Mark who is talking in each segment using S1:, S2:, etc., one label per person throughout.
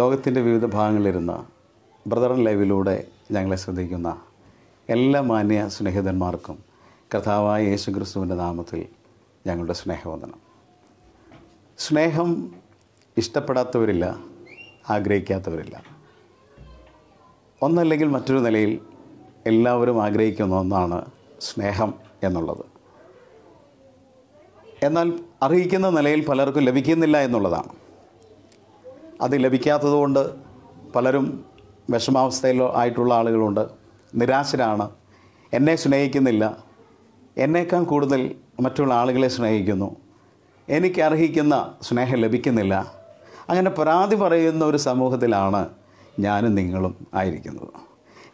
S1: ലോകത്തിൻ്റെ വിവിധ ഭാഗങ്ങളിലിരുന്ന് ബ്രദർ ലൈവിലൂടെ ഞങ്ങളെ ശ്രദ്ധിക്കുന്ന എല്ലാ മാന്യ സ്നേഹിതന്മാർക്കും കഥാവായ യേശു ക്രിസ്തുവിൻ്റെ നാമത്തിൽ ഞങ്ങളുടെ സ്നേഹവന്ദനം സ്നേഹം ഇഷ്ടപ്പെടാത്തവരില്ല ആഗ്രഹിക്കാത്തവരില്ല ഒന്നല്ലെങ്കിൽ മറ്റൊരു നിലയിൽ എല്ലാവരും ആഗ്രഹിക്കുന്ന ഒന്നാണ് സ്നേഹം എന്നുള്ളത് എന്നാൽ അറിയിക്കുന്ന നിലയിൽ പലർക്കും ലഭിക്കുന്നില്ല എന്നുള്ളതാണ് അത് ലഭിക്കാത്തതുകൊണ്ട് പലരും വിഷമാവസ്ഥയിലോ ആയിട്ടുള്ള ആളുകളുണ്ട് നിരാശരാണ് എന്നെ സ്നേഹിക്കുന്നില്ല എന്നേക്കാൾ കൂടുതൽ മറ്റുള്ള ആളുകളെ സ്നേഹിക്കുന്നു എനിക്ക് അർഹിക്കുന്ന സ്നേഹം ലഭിക്കുന്നില്ല അങ്ങനെ പരാതി പറയുന്ന ഒരു സമൂഹത്തിലാണ് ഞാനും നിങ്ങളും ആയിരിക്കുന്നത്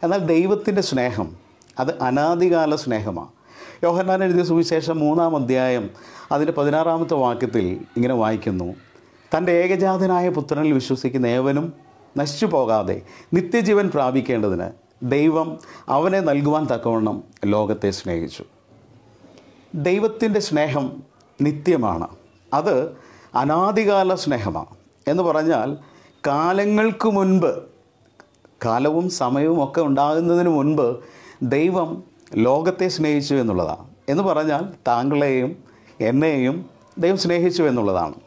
S1: എന്നാൽ ദൈവത്തിൻ്റെ സ്നേഹം അത് അനാദികാല സ്നേഹമാണ് യോഹന്നാൻ എഴുതിയ സുവിശേഷം മൂന്നാം അധ്യായം അതിൻ്റെ പതിനാറാമത്തെ വാക്യത്തിൽ ഇങ്ങനെ വായിക്കുന്നു തൻ്റെ ഏകജാതനായ പുത്രനിൽ വിശ്വസിക്കുന്ന ഏവനും നശിച്ചു പോകാതെ നിത്യജീവൻ പ്രാപിക്കേണ്ടതിന് ദൈവം അവനെ നൽകുവാൻ തക്കവണ്ണം ലോകത്തെ സ്നേഹിച്ചു ദൈവത്തിൻ്റെ സ്നേഹം നിത്യമാണ് അത് അനാദികാല സ്നേഹമാണ് എന്ന് പറഞ്ഞാൽ കാലങ്ങൾക്ക് മുൻപ് കാലവും സമയവും ഒക്കെ ഉണ്ടാകുന്നതിന് മുൻപ് ദൈവം ലോകത്തെ സ്നേഹിച്ചു എന്നുള്ളതാണ് എന്ന് പറഞ്ഞാൽ താങ്കളെയും എന്നെയും ദൈവം സ്നേഹിച്ചു എന്നുള്ളതാണ്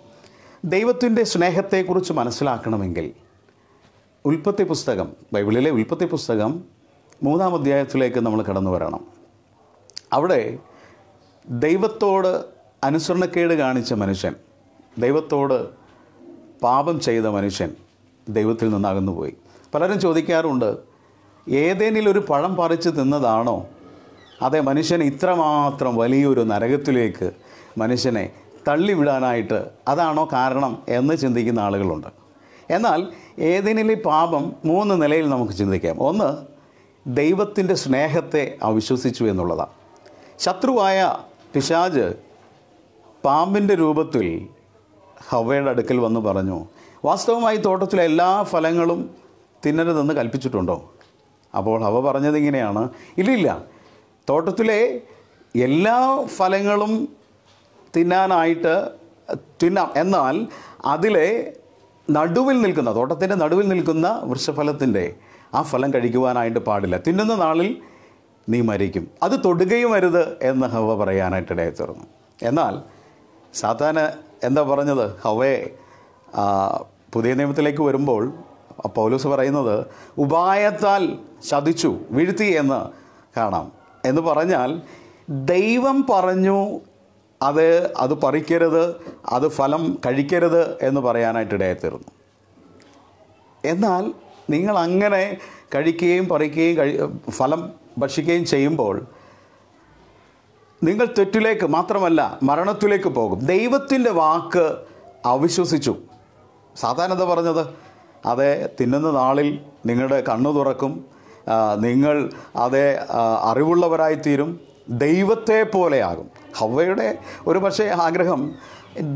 S1: ദൈവത്തിൻ്റെ സ്നേഹത്തെക്കുറിച്ച് മനസ്സിലാക്കണമെങ്കിൽ ഉൽപ്പത്തി പുസ്തകം ബൈബിളിലെ ഉൽപ്പത്തി പുസ്തകം മൂന്നാം അധ്യായത്തിലേക്ക് നമ്മൾ കടന്നു വരണം അവിടെ ദൈവത്തോട് അനുസരണക്കേട് കാണിച്ച മനുഷ്യൻ ദൈവത്തോട് പാപം ചെയ്ത മനുഷ്യൻ ദൈവത്തിൽ നിന്നകന്നു പോയി പലരും ചോദിക്കാറുണ്ട് ഒരു പഴം പറിച്ച് തിന്നതാണോ അതെ മനുഷ്യൻ ഇത്രമാത്രം വലിയൊരു നരകത്തിലേക്ക് മനുഷ്യനെ തള്ളിവിടാനായിട്ട് അതാണോ കാരണം എന്ന് ചിന്തിക്കുന്ന ആളുകളുണ്ട് എന്നാൽ ഏതിനിലെ പാപം മൂന്ന് നിലയിൽ നമുക്ക് ചിന്തിക്കാം ഒന്ന് ദൈവത്തിൻ്റെ സ്നേഹത്തെ അവിശ്വസിച്ചു എന്നുള്ളതാണ് ശത്രുവായ പിശാജ് പാമ്പിൻ്റെ രൂപത്തിൽ ഹവയുടെ അടുക്കൽ വന്ന് പറഞ്ഞു വാസ്തവമായി തോട്ടത്തിലെ എല്ലാ ഫലങ്ങളും തിന്നരുതെന്ന് കൽപ്പിച്ചിട്ടുണ്ടോ അപ്പോൾ ഹവ പറഞ്ഞതിങ്ങനെയാണ് ഇല്ലില്ല തോട്ടത്തിലെ എല്ലാ ഫലങ്ങളും തിന്നാനായിട്ട് തിന്നാം എന്നാൽ അതിലെ നടുവിൽ നിൽക്കുന്ന തോട്ടത്തിൻ്റെ നടുവിൽ നിൽക്കുന്ന വൃക്ഷഫലത്തിൻ്റെ ആ ഫലം കഴിക്കുവാനായിട്ട് പാടില്ല തിന്നുന്ന നാളിൽ നീ മരിക്കും അത് തൊടുകയും വരുത് എന്ന് ഹവ പറയാനായിട്ട് ഇടയെ തുറന്നു എന്നാൽ സാത്താന് എന്താ പറഞ്ഞത് ഹവയെ പുതിയ നിയമത്തിലേക്ക് വരുമ്പോൾ പൗലൂസ് പറയുന്നത് ഉപായത്താൽ ചതിച്ചു വീഴ്ത്തി എന്ന് കാണാം എന്ന് പറഞ്ഞാൽ ദൈവം പറഞ്ഞു അത് അത് പറിക്കരുത് അത് ഫലം കഴിക്കരുത് എന്ന് പറയാനായിട്ട് ഇടയായിത്തീർന്നു എന്നാൽ നിങ്ങൾ അങ്ങനെ കഴിക്കുകയും പറിക്കുകയും കഴി ഫലം ഭക്ഷിക്കുകയും ചെയ്യുമ്പോൾ നിങ്ങൾ തെറ്റിലേക്ക് മാത്രമല്ല മരണത്തിലേക്ക് പോകും ദൈവത്തിൻ്റെ വാക്ക് അവിശ്വസിച്ചു സാധാരണത പറഞ്ഞത് അതെ തിന്നുന്ന നാളിൽ നിങ്ങളുടെ കണ്ണു തുറക്കും നിങ്ങൾ അതെ അറിവുള്ളവരായിത്തീരും ദൈവത്തെ പോലെയാകും ഹവയുടെ ഒരു പക്ഷേ ആഗ്രഹം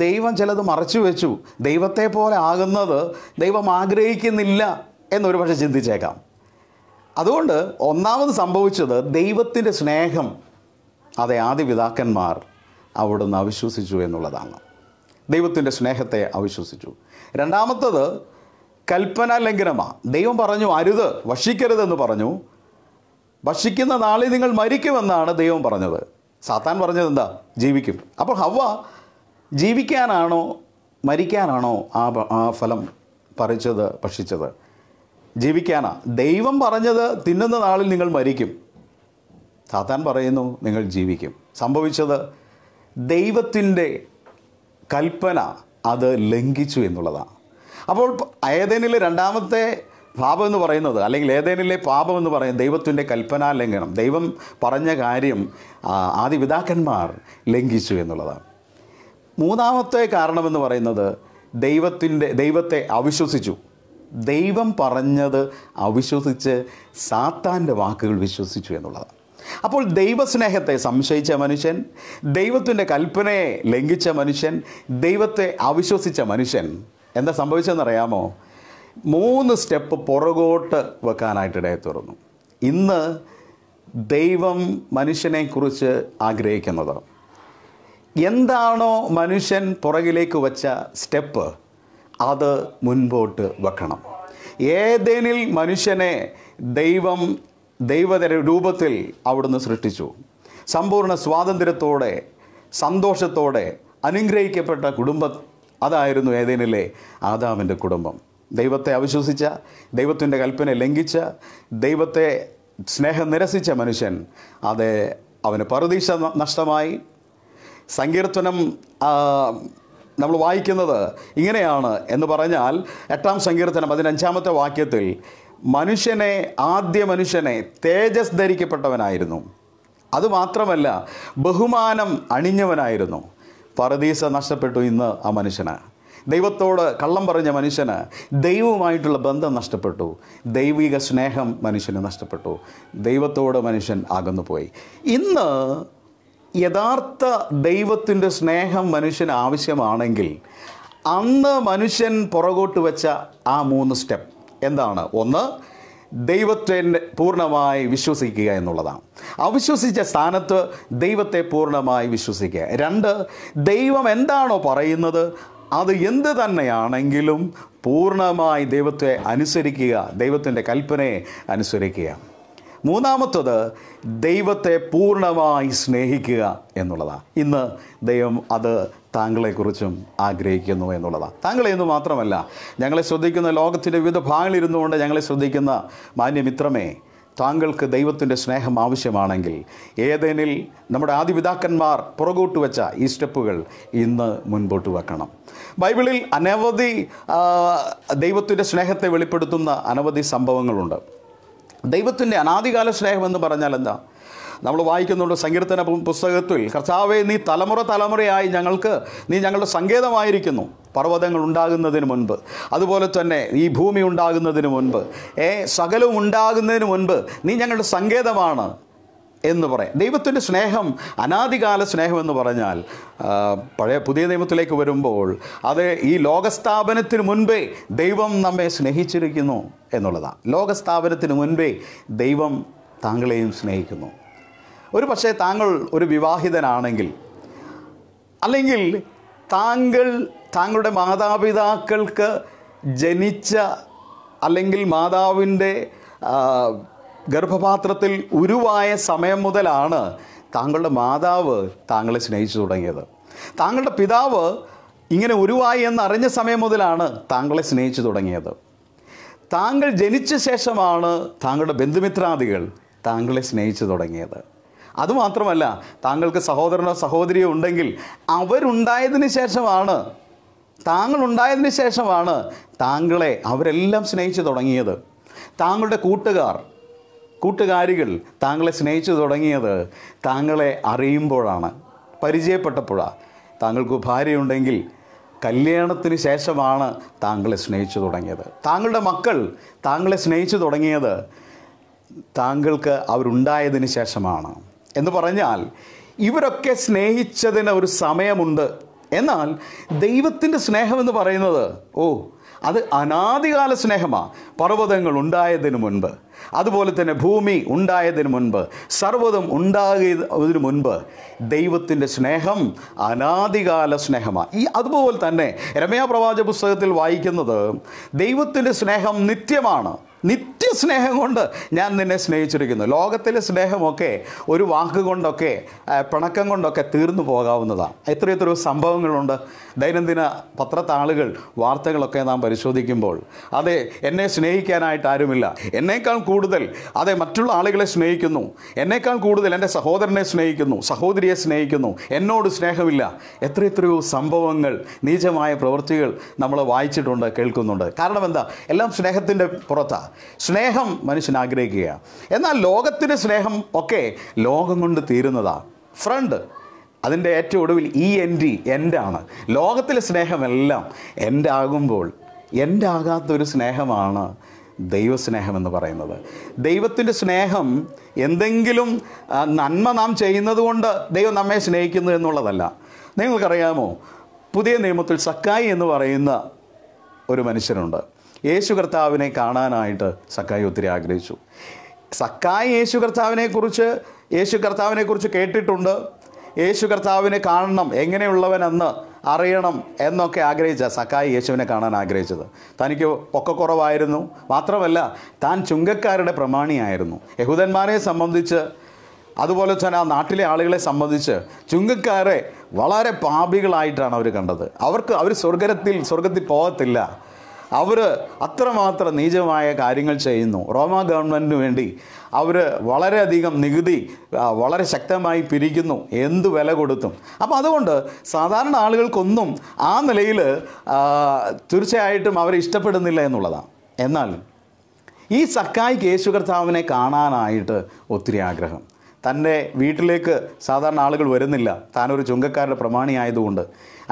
S1: ദൈവം ചിലത് മറച്ചു വെച്ചു ദൈവത്തെ പോലെ ആകുന്നത് ദൈവം ആഗ്രഹിക്കുന്നില്ല എന്നൊരു പക്ഷേ ചിന്തിച്ചേക്കാം അതുകൊണ്ട് ഒന്നാമത് സംഭവിച്ചത് ദൈവത്തിൻ്റെ സ്നേഹം അതെ ആദ്യ പിതാക്കന്മാർ അവിടുന്ന് അവിശ്വസിച്ചു എന്നുള്ളതാണ് ദൈവത്തിൻ്റെ സ്നേഹത്തെ അവിശ്വസിച്ചു രണ്ടാമത്തത് കൽപ്പന ലംഘനമാണ് ദൈവം പറഞ്ഞു അരുത് ഭക്ഷിക്കരുതെന്ന് പറഞ്ഞു ഭക്ഷിക്കുന്ന നാളിൽ നിങ്ങൾ മരിക്കുമെന്നാണ് ദൈവം പറഞ്ഞത് സാത്താൻ പറഞ്ഞത് എന്താ ജീവിക്കും അപ്പോൾ ഹവ ജീവിക്കാനാണോ മരിക്കാനാണോ ആ ആ ഫലം പറിച്ചത് ഭക്ഷിച്ചത് ജീവിക്കാനാ ദൈവം പറഞ്ഞത് തിന്നുന്ന നാളിൽ നിങ്ങൾ മരിക്കും സാത്താൻ പറയുന്നു നിങ്ങൾ ജീവിക്കും സംഭവിച്ചത് ദൈവത്തിൻ്റെ കൽപ്പന അത് ലംഘിച്ചു എന്നുള്ളതാണ് അപ്പോൾ ഏതേനിലെ രണ്ടാമത്തെ പാപം എന്ന് പറയുന്നത് അല്ലെങ്കിൽ ഏതേനിലെ പാപം എന്ന് പറയുന്നത് ദൈവത്തിൻ്റെ കൽപ്പനാ ലംഘനം ദൈവം പറഞ്ഞ കാര്യം ആദിപിതാക്കന്മാർ ലംഘിച്ചു എന്നുള്ളതാണ് മൂന്നാമത്തെ കാരണമെന്ന് പറയുന്നത് ദൈവത്തിൻ്റെ ദൈവത്തെ അവിശ്വസിച്ചു ദൈവം പറഞ്ഞത് അവിശ്വസിച്ച് സാത്താൻ്റെ വാക്കുകൾ വിശ്വസിച്ചു എന്നുള്ളതാണ് അപ്പോൾ ദൈവസ്നേഹത്തെ സംശയിച്ച മനുഷ്യൻ ദൈവത്തിൻ്റെ കൽപ്പനയെ ലംഘിച്ച മനുഷ്യൻ ദൈവത്തെ അവിശ്വസിച്ച മനുഷ്യൻ എന്താ സംഭവിച്ചതെന്നറിയാമോ മൂന്ന് സ്റ്റെപ്പ് പുറകോട്ട് വെക്കാനായിട്ട് ഇടയെ തുറന്നു ഇന്ന് ദൈവം മനുഷ്യനെക്കുറിച്ച് ആഗ്രഹിക്കുന്നത് എന്താണോ മനുഷ്യൻ പുറകിലേക്ക് വച്ച സ്റ്റെപ്പ് അത് മുൻപോട്ട് വെക്കണം ഏതേനിൽ മനുഷ്യനെ ദൈവം ദൈവതര രൂപത്തിൽ അവിടുന്ന് സൃഷ്ടിച്ചു സമ്പൂർണ്ണ സ്വാതന്ത്ര്യത്തോടെ സന്തോഷത്തോടെ അനുഗ്രഹിക്കപ്പെട്ട കുടുംബം അതായിരുന്നു ഏതേനിലെ ആദാമിൻ്റെ കുടുംബം ദൈവത്തെ അവിശ്വസിച്ച ദൈവത്തിൻ്റെ കൽപ്പന ലംഘിച്ച ദൈവത്തെ സ്നേഹം നിരസിച്ച മനുഷ്യൻ അത് അവന് പറുദീശ നഷ്ടമായി സങ്കീർത്തനം നമ്മൾ വായിക്കുന്നത് ഇങ്ങനെയാണ് എന്ന് പറഞ്ഞാൽ എട്ടാം സങ്കീർത്തനം പതിനഞ്ചാമത്തെ വാക്യത്തിൽ മനുഷ്യനെ ആദ്യ മനുഷ്യനെ തേജസ് ധരിക്കപ്പെട്ടവനായിരുന്നു അതുമാത്രമല്ല ബഹുമാനം അണിഞ്ഞവനായിരുന്നു പറദീസ നഷ്ടപ്പെട്ടു ഇന്ന് ആ മനുഷ്യനാണ് ദൈവത്തോട് കള്ളം പറഞ്ഞ മനുഷ്യന് ദൈവവുമായിട്ടുള്ള ബന്ധം നഷ്ടപ്പെട്ടു ദൈവിക സ്നേഹം മനുഷ്യന് നഷ്ടപ്പെട്ടു ദൈവത്തോട് മനുഷ്യൻ പോയി ഇന്ന് യഥാർത്ഥ ദൈവത്തിൻ്റെ സ്നേഹം മനുഷ്യന് ആവശ്യമാണെങ്കിൽ അന്ന് മനുഷ്യൻ പുറകോട്ട് വെച്ച ആ മൂന്ന് സ്റ്റെപ്പ് എന്താണ് ഒന്ന് ദൈവത്തെ പൂർണ്ണമായി വിശ്വസിക്കുക എന്നുള്ളതാണ് അവിശ്വസിച്ച സ്ഥാനത്ത് ദൈവത്തെ പൂർണ്ണമായി വിശ്വസിക്കുക രണ്ട് ദൈവം എന്താണോ പറയുന്നത് അത് എന്ത് തന്നെയാണെങ്കിലും പൂർണ്ണമായി ദൈവത്തെ അനുസരിക്കുക ദൈവത്തിൻ്റെ കൽപ്പനയെ അനുസരിക്കുക മൂന്നാമത്തത് ദൈവത്തെ പൂർണ്ണമായി സ്നേഹിക്കുക എന്നുള്ളതാണ് ഇന്ന് ദൈവം അത് താങ്കളെക്കുറിച്ചും ആഗ്രഹിക്കുന്നു എന്നുള്ളതാണ് താങ്കളെ എന്ന് മാത്രമല്ല ഞങ്ങളെ ശ്രദ്ധിക്കുന്ന ലോകത്തിൻ്റെ വിവിധ ഭാഗങ്ങളിരുന്നുകൊണ്ട് ഞങ്ങളെ ശ്രദ്ധിക്കുന്ന മാന്യമിത്രമേ താങ്കൾക്ക് ദൈവത്തിൻ്റെ സ്നേഹം ആവശ്യമാണെങ്കിൽ ഏതേനിൽ നമ്മുടെ ആദിപിതാക്കന്മാർ പുറകോട്ട് വെച്ച ഈ സ്റ്റെപ്പുകൾ ഇന്ന് മുൻപോട്ട് വെക്കണം ബൈബിളിൽ അനവധി ദൈവത്തിൻ്റെ സ്നേഹത്തെ വെളിപ്പെടുത്തുന്ന അനവധി സംഭവങ്ങളുണ്ട് ദൈവത്തിൻ്റെ അനാദികാല സ്നേഹമെന്ന് പറഞ്ഞാൽ എന്താ നമ്മൾ വായിക്കുന്നുണ്ട് സങ്കീർത്തന പുസ്തകത്തിൽ കർത്താവെ നീ തലമുറ തലമുറയായി ഞങ്ങൾക്ക് നീ ഞങ്ങളുടെ സങ്കേതമായിരിക്കുന്നു പർവ്വതങ്ങൾ ഉണ്ടാകുന്നതിന് മുൻപ് അതുപോലെ തന്നെ ഈ ഭൂമി ഉണ്ടാകുന്നതിന് മുൻപ് ഏ സകലവും ഉണ്ടാകുന്നതിന് മുൻപ് നീ ഞങ്ങളുടെ സങ്കേതമാണ് എന്ന് പറയാം ദൈവത്തിൻ്റെ സ്നേഹം അനാദികാല സ്നേഹം എന്ന് പറഞ്ഞാൽ പഴയ പുതിയ നിയമത്തിലേക്ക് വരുമ്പോൾ അത് ഈ ലോകസ്ഥാപനത്തിന് മുൻപേ ദൈവം നമ്മെ സ്നേഹിച്ചിരിക്കുന്നു എന്നുള്ളതാണ് ലോകസ്ഥാപനത്തിന് മുൻപേ ദൈവം താങ്കളെയും സ്നേഹിക്കുന്നു ഒരു പക്ഷേ താങ്കൾ ഒരു വിവാഹിതനാണെങ്കിൽ അല്ലെങ്കിൽ താങ്കൾ താങ്കളുടെ മാതാപിതാക്കൾക്ക് ജനിച്ച അല്ലെങ്കിൽ മാതാവിൻ്റെ ഗർഭപാത്രത്തിൽ ഉരുവായ സമയം മുതലാണ് താങ്കളുടെ മാതാവ് താങ്കളെ സ്നേഹിച്ചു തുടങ്ങിയത് താങ്കളുടെ പിതാവ് ഇങ്ങനെ ഉരുവായി എന്നറിഞ്ഞ സമയം മുതലാണ് താങ്കളെ സ്നേഹിച്ചു തുടങ്ങിയത് താങ്കൾ ജനിച്ച ശേഷമാണ് താങ്കളുടെ ബന്ധുമിത്രാദികൾ താങ്കളെ സ്നേഹിച്ചു തുടങ്ങിയത് അതുമാത്രമല്ല താങ്കൾക്ക് സഹോദരനോ സഹോദരിയോ ഉണ്ടെങ്കിൽ അവരുണ്ടായതിന് ശേഷമാണ് താങ്കളുണ്ടായതിന് ശേഷമാണ് താങ്കളെ അവരെല്ലാം സ്നേഹിച്ചു തുടങ്ങിയത് താങ്കളുടെ കൂട്ടുകാർ കൂട്ടുകാരികൾ താങ്കളെ സ്നേഹിച്ചു തുടങ്ങിയത് താങ്കളെ അറിയുമ്പോഴാണ് പരിചയപ്പെട്ടപ്പോഴാണ് താങ്കൾക്ക് ഭാര്യയുണ്ടെങ്കിൽ കല്യാണത്തിന് ശേഷമാണ് താങ്കളെ സ്നേഹിച്ചു തുടങ്ങിയത് താങ്കളുടെ മക്കൾ താങ്കളെ സ്നേഹിച്ചു തുടങ്ങിയത് താങ്കൾക്ക് അവരുണ്ടായതിന് ശേഷമാണ് എന്ന് പറഞ്ഞാൽ ഇവരൊക്കെ സ്നേഹിച്ചതിന് ഒരു സമയമുണ്ട് എന്നാൽ ദൈവത്തിൻ്റെ സ്നേഹമെന്ന് പറയുന്നത് ഓ അത് അനാദികാല സ്നേഹമാണ് പർവ്വതങ്ങൾ ഉണ്ടായതിനു മുൻപ് അതുപോലെ തന്നെ ഭൂമി ഉണ്ടായതിനു മുൻപ് സർവ്വതം ഉണ്ടാകുന്നതിനു മുൻപ് ദൈവത്തിൻ്റെ സ്നേഹം അനാദികാല സ്നേഹമാണ് ഈ അതുപോലെ തന്നെ രമയാ പ്രവാച പുസ്തകത്തിൽ വായിക്കുന്നത് ദൈവത്തിൻ്റെ സ്നേഹം നിത്യമാണ് നിത്യസ്നേഹം കൊണ്ട് ഞാൻ നിന്നെ സ്നേഹിച്ചിരിക്കുന്നു ലോകത്തിലെ സ്നേഹമൊക്കെ ഒരു വാക്ക് കൊണ്ടൊക്കെ പിണക്കം കൊണ്ടൊക്കെ തീർന്നു പോകാവുന്നതാണ് എത്രയെത്ര സംഭവങ്ങളുണ്ട് ദൈനംദിന പത്രത്താളുകൾ വാർത്തകളൊക്കെ നാം പരിശോധിക്കുമ്പോൾ അതെ എന്നെ സ്നേഹിക്കാനായിട്ട് ആരുമില്ല എന്നേക്കാൾ കൂടുതൽ അതെ മറ്റുള്ള ആളുകളെ സ്നേഹിക്കുന്നു എന്നേക്കാൾ കൂടുതൽ എൻ്റെ സഹോദരനെ സ്നേഹിക്കുന്നു സഹോദരിയെ സ്നേഹിക്കുന്നു എന്നോട് സ്നേഹമില്ല എത്രയെത്രയോ സംഭവങ്ങൾ നീചമായ പ്രവൃത്തികൾ നമ്മൾ വായിച്ചിട്ടുണ്ട് കേൾക്കുന്നുണ്ട് കാരണം എന്താ എല്ലാം സ്നേഹത്തിൻ്റെ പുറത്താണ് സ്നേഹം മനുഷ്യൻ ആഗ്രഹിക്കുക എന്നാൽ ലോകത്തിന് സ്നേഹം ഒക്കെ ലോകം കൊണ്ട് തീരുന്നതാ ഫ്രണ്ട് അതിൻ്റെ ഏറ്റവും ഒടുവിൽ ഇ e എൻ ഡി എൻ്റെ ആണ് ലോകത്തിലെ സ്നേഹമെല്ലാം എൻ്റെ ആകുമ്പോൾ എൻ്റെ ആകാത്തൊരു സ്നേഹമാണ് ദൈവസ്നേഹമെന്ന് പറയുന്നത് ദൈവത്തിൻ്റെ സ്നേഹം എന്തെങ്കിലും നന്മ നാം ചെയ്യുന്നത് കൊണ്ട് ദൈവം നമ്മെ സ്നേഹിക്കുന്നു എന്നുള്ളതല്ല നിങ്ങൾക്കറിയാമോ പുതിയ നിയമത്തിൽ സക്കായി എന്ന് പറയുന്ന ഒരു മനുഷ്യനുണ്ട് യേശു കർത്താവിനെ കാണാനായിട്ട് സക്കായി ഒത്തിരി ആഗ്രഹിച്ചു സക്കായി യേശു കർത്താവിനെക്കുറിച്ച് യേശു കർത്താവിനെക്കുറിച്ച് കേട്ടിട്ടുണ്ട് യേശു കർത്താവിനെ കാണണം എങ്ങനെയുള്ളവനെന്ന് അറിയണം എന്നൊക്കെ ആഗ്രഹിച്ച സക്കായി യേശുവിനെ കാണാൻ ആഗ്രഹിച്ചത് തനിക്ക് പൊക്കക്കുറവായിരുന്നു മാത്രമല്ല താൻ ചുങ്കക്കാരുടെ പ്രമാണിയായിരുന്നു യഹൂദന്മാരെ സംബന്ധിച്ച് അതുപോലെ തന്നെ ആ നാട്ടിലെ ആളുകളെ സംബന്ധിച്ച് ചുങ്കക്കാരെ വളരെ പാപികളായിട്ടാണ് അവർ കണ്ടത് അവർക്ക് അവർ സ്വർഗരത്തിൽ സ്വർഗത്തിൽ പോകത്തില്ല അവർ അത്രമാത്രം നീചമായ കാര്യങ്ങൾ ചെയ്യുന്നു റോമ ഗവൺമെൻറ്റിന് വേണ്ടി അവർ വളരെയധികം നികുതി വളരെ ശക്തമായി പിരിക്കുന്നു എന്ത് വില കൊടുത്തും അപ്പോൾ അതുകൊണ്ട് സാധാരണ ആളുകൾക്കൊന്നും ആ നിലയിൽ തീർച്ചയായിട്ടും അവരെ ഇഷ്ടപ്പെടുന്നില്ല എന്നുള്ളതാണ് എന്നാൽ ഈ സക്കായിക്ക് യേശു കർത്താവിനെ കാണാനായിട്ട് ഒത്തിരി ആഗ്രഹം തൻ്റെ വീട്ടിലേക്ക് സാധാരണ ആളുകൾ വരുന്നില്ല താനൊരു ചുങ്കക്കാരുടെ പ്രമാണിയായതുകൊണ്ട്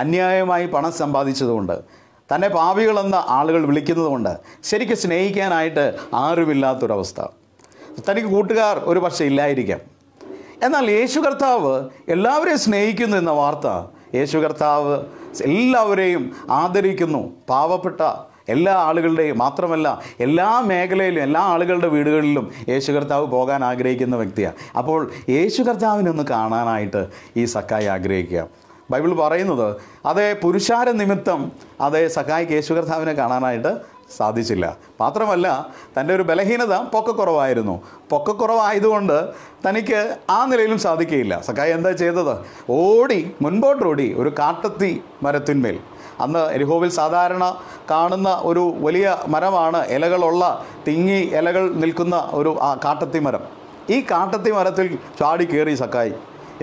S1: അന്യായമായി പണം സമ്പാദിച്ചതുകൊണ്ട് തന്നെ പാപികളെന്ന് ആളുകൾ വിളിക്കുന്നതുകൊണ്ട് ശരിക്കും സ്നേഹിക്കാനായിട്ട് ആരുമില്ലാത്തൊരവസ്ഥ തനിക്ക് കൂട്ടുകാർ ഒരു പക്ഷേ ഇല്ലായിരിക്കാം എന്നാൽ യേശു കർത്താവ് എല്ലാവരെയും സ്നേഹിക്കുന്നു എന്ന വാർത്ത യേശു കർത്താവ് എല്ലാവരെയും ആദരിക്കുന്നു പാവപ്പെട്ട എല്ലാ ആളുകളുടെയും മാത്രമല്ല എല്ലാ മേഖലയിലും എല്ലാ ആളുകളുടെ വീടുകളിലും യേശു കർത്താവ് പോകാൻ ആഗ്രഹിക്കുന്ന വ്യക്തിയാണ് അപ്പോൾ യേശു കർത്താവിനൊന്ന് കാണാനായിട്ട് ഈ സക്കായി ആഗ്രഹിക്കുക ബൈബിൾ പറയുന്നത് അതേ പുരുഷാര നിമിത്തം അതേ സഹായി കേശുകർത്താവിനെ കാണാനായിട്ട് സാധിച്ചില്ല മാത്രമല്ല തൻ്റെ ഒരു ബലഹീനത പൊക്കക്കുറവായിരുന്നു പൊക്കക്കുറവായതുകൊണ്ട് തനിക്ക് ആ നിലയിലും സാധിക്കുകയില്ല സഖായി എന്താ ചെയ്തത് ഓടി മുൻപോട്ടോടി ഒരു കാട്ടത്തി മരത്തിന്മേൽ അന്ന് എരിഹോവിൽ സാധാരണ കാണുന്ന ഒരു വലിയ മരമാണ് ഇലകളുള്ള തിങ്ങി ഇലകൾ നിൽക്കുന്ന ഒരു ആ കാട്ടത്തി മരം ഈ കാട്ടത്തി മരത്തിൽ ചാടി കയറി സക്കായി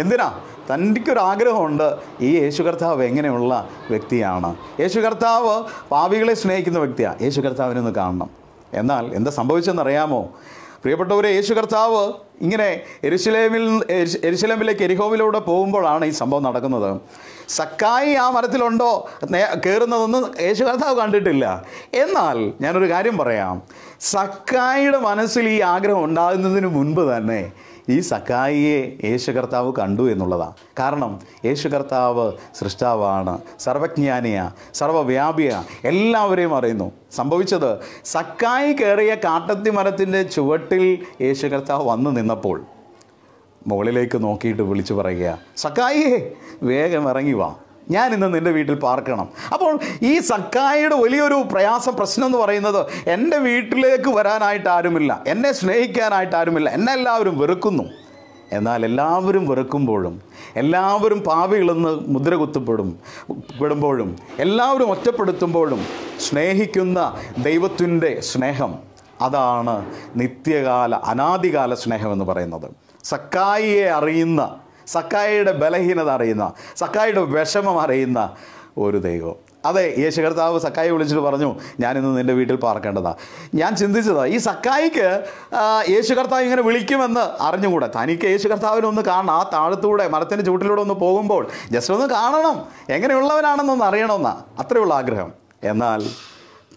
S1: എന്തിനാ തനിക്കൊരു ആഗ്രഹമുണ്ട് ഈ യേശു കർത്താവ് എങ്ങനെയുള്ള വ്യക്തിയാണ് യേശു കർത്താവ് പാവികളെ സ്നേഹിക്കുന്ന വ്യക്തിയാണ് യേശു കർത്താവിനൊന്ന് കാണണം എന്നാൽ എന്താ സംഭവിച്ചെന്നറിയാമോ പ്രിയപ്പെട്ടവരെ യേശു കർത്താവ് ഇങ്ങനെ എരുശലേമിൽ എരുശലേമിലേക്ക് എരിഹോവിലൂടെ പോകുമ്പോഴാണ് ഈ സംഭവം നടക്കുന്നത് സക്കായി ആ മരത്തിലുണ്ടോ കയറുന്നതെന്ന് യേശു കർത്താവ് കണ്ടിട്ടില്ല എന്നാൽ ഞാനൊരു കാര്യം പറയാം സക്കായിയുടെ മനസ്സിൽ ഈ ആഗ്രഹം ഉണ്ടാകുന്നതിന് മുൻപ് തന്നെ ഈ സക്കായിയെ യേശു കർത്താവ് കണ്ടു എന്നുള്ളതാണ് കാരണം യേശു കർത്താവ് സൃഷ്ടാവാണ് സർവജ്ഞാനിയ സർവവ്യാപിയ എല്ലാവരെയും അറിയുന്നു സംഭവിച്ചത് സക്കായി കയറിയ കാട്ടത്തി മരത്തിൻ്റെ ചുവട്ടിൽ യേശു കർത്താവ് വന്നു നിന്നപ്പോൾ മുകളിലേക്ക് നോക്കിയിട്ട് വിളിച്ചു പറയുക സക്കായിയെ വേഗം ഇറങ്ങി വാ ഞാൻ ഇന്ന് നിൻ്റെ വീട്ടിൽ പാർക്കണം അപ്പോൾ ഈ സക്കായിയുടെ വലിയൊരു പ്രയാസം പ്രശ്നം എന്ന് പറയുന്നത് എൻ്റെ വീട്ടിലേക്ക് വരാനായിട്ട് ആരുമില്ല എന്നെ സ്നേഹിക്കാനായിട്ട് ആരുമില്ല എന്നെ എല്ലാവരും വെറുക്കുന്നു എന്നാൽ എല്ലാവരും വെറുക്കുമ്പോഴും എല്ലാവരും പാവികളെന്ന് മുദ്ര കുത്തപ്പെടും പെടുമ്പോഴും എല്ലാവരും ഒറ്റപ്പെടുത്തുമ്പോഴും സ്നേഹിക്കുന്ന ദൈവത്തിൻ്റെ സ്നേഹം അതാണ് നിത്യകാല അനാദികാല സ്നേഹമെന്ന് പറയുന്നത് സക്കായിയെ അറിയുന്ന സക്കായയുടെ ബലഹീനത അറിയുന്ന സക്കായയുടെ വിഷമം അറിയുന്ന ഒരു ദൈവം അതെ യേശു കർത്താവ് സക്കായി വിളിച്ചിട്ട് പറഞ്ഞു ഞാനിന്ന് നിൻ്റെ വീട്ടിൽ പാർക്കേണ്ടതാ ഞാൻ ചിന്തിച്ചതാ ഈ സക്കായിക്ക് യേശു കർത്താവ് ഇങ്ങനെ വിളിക്കുമെന്ന് അറിഞ്ഞുകൂടെ തനിക്ക് യേശു കർത്താവിനൊന്ന് കാണണം ആ താഴത്തൂടെ മരത്തിൻ്റെ ചൂട്ടിലൂടെ ഒന്ന് പോകുമ്പോൾ ജസ്റ്റ് ഒന്ന് കാണണം എങ്ങനെയുള്ളവനാണെന്നൊന്ന് അറിയണമെന്നാ അത്രയുള്ള ആഗ്രഹം എന്നാൽ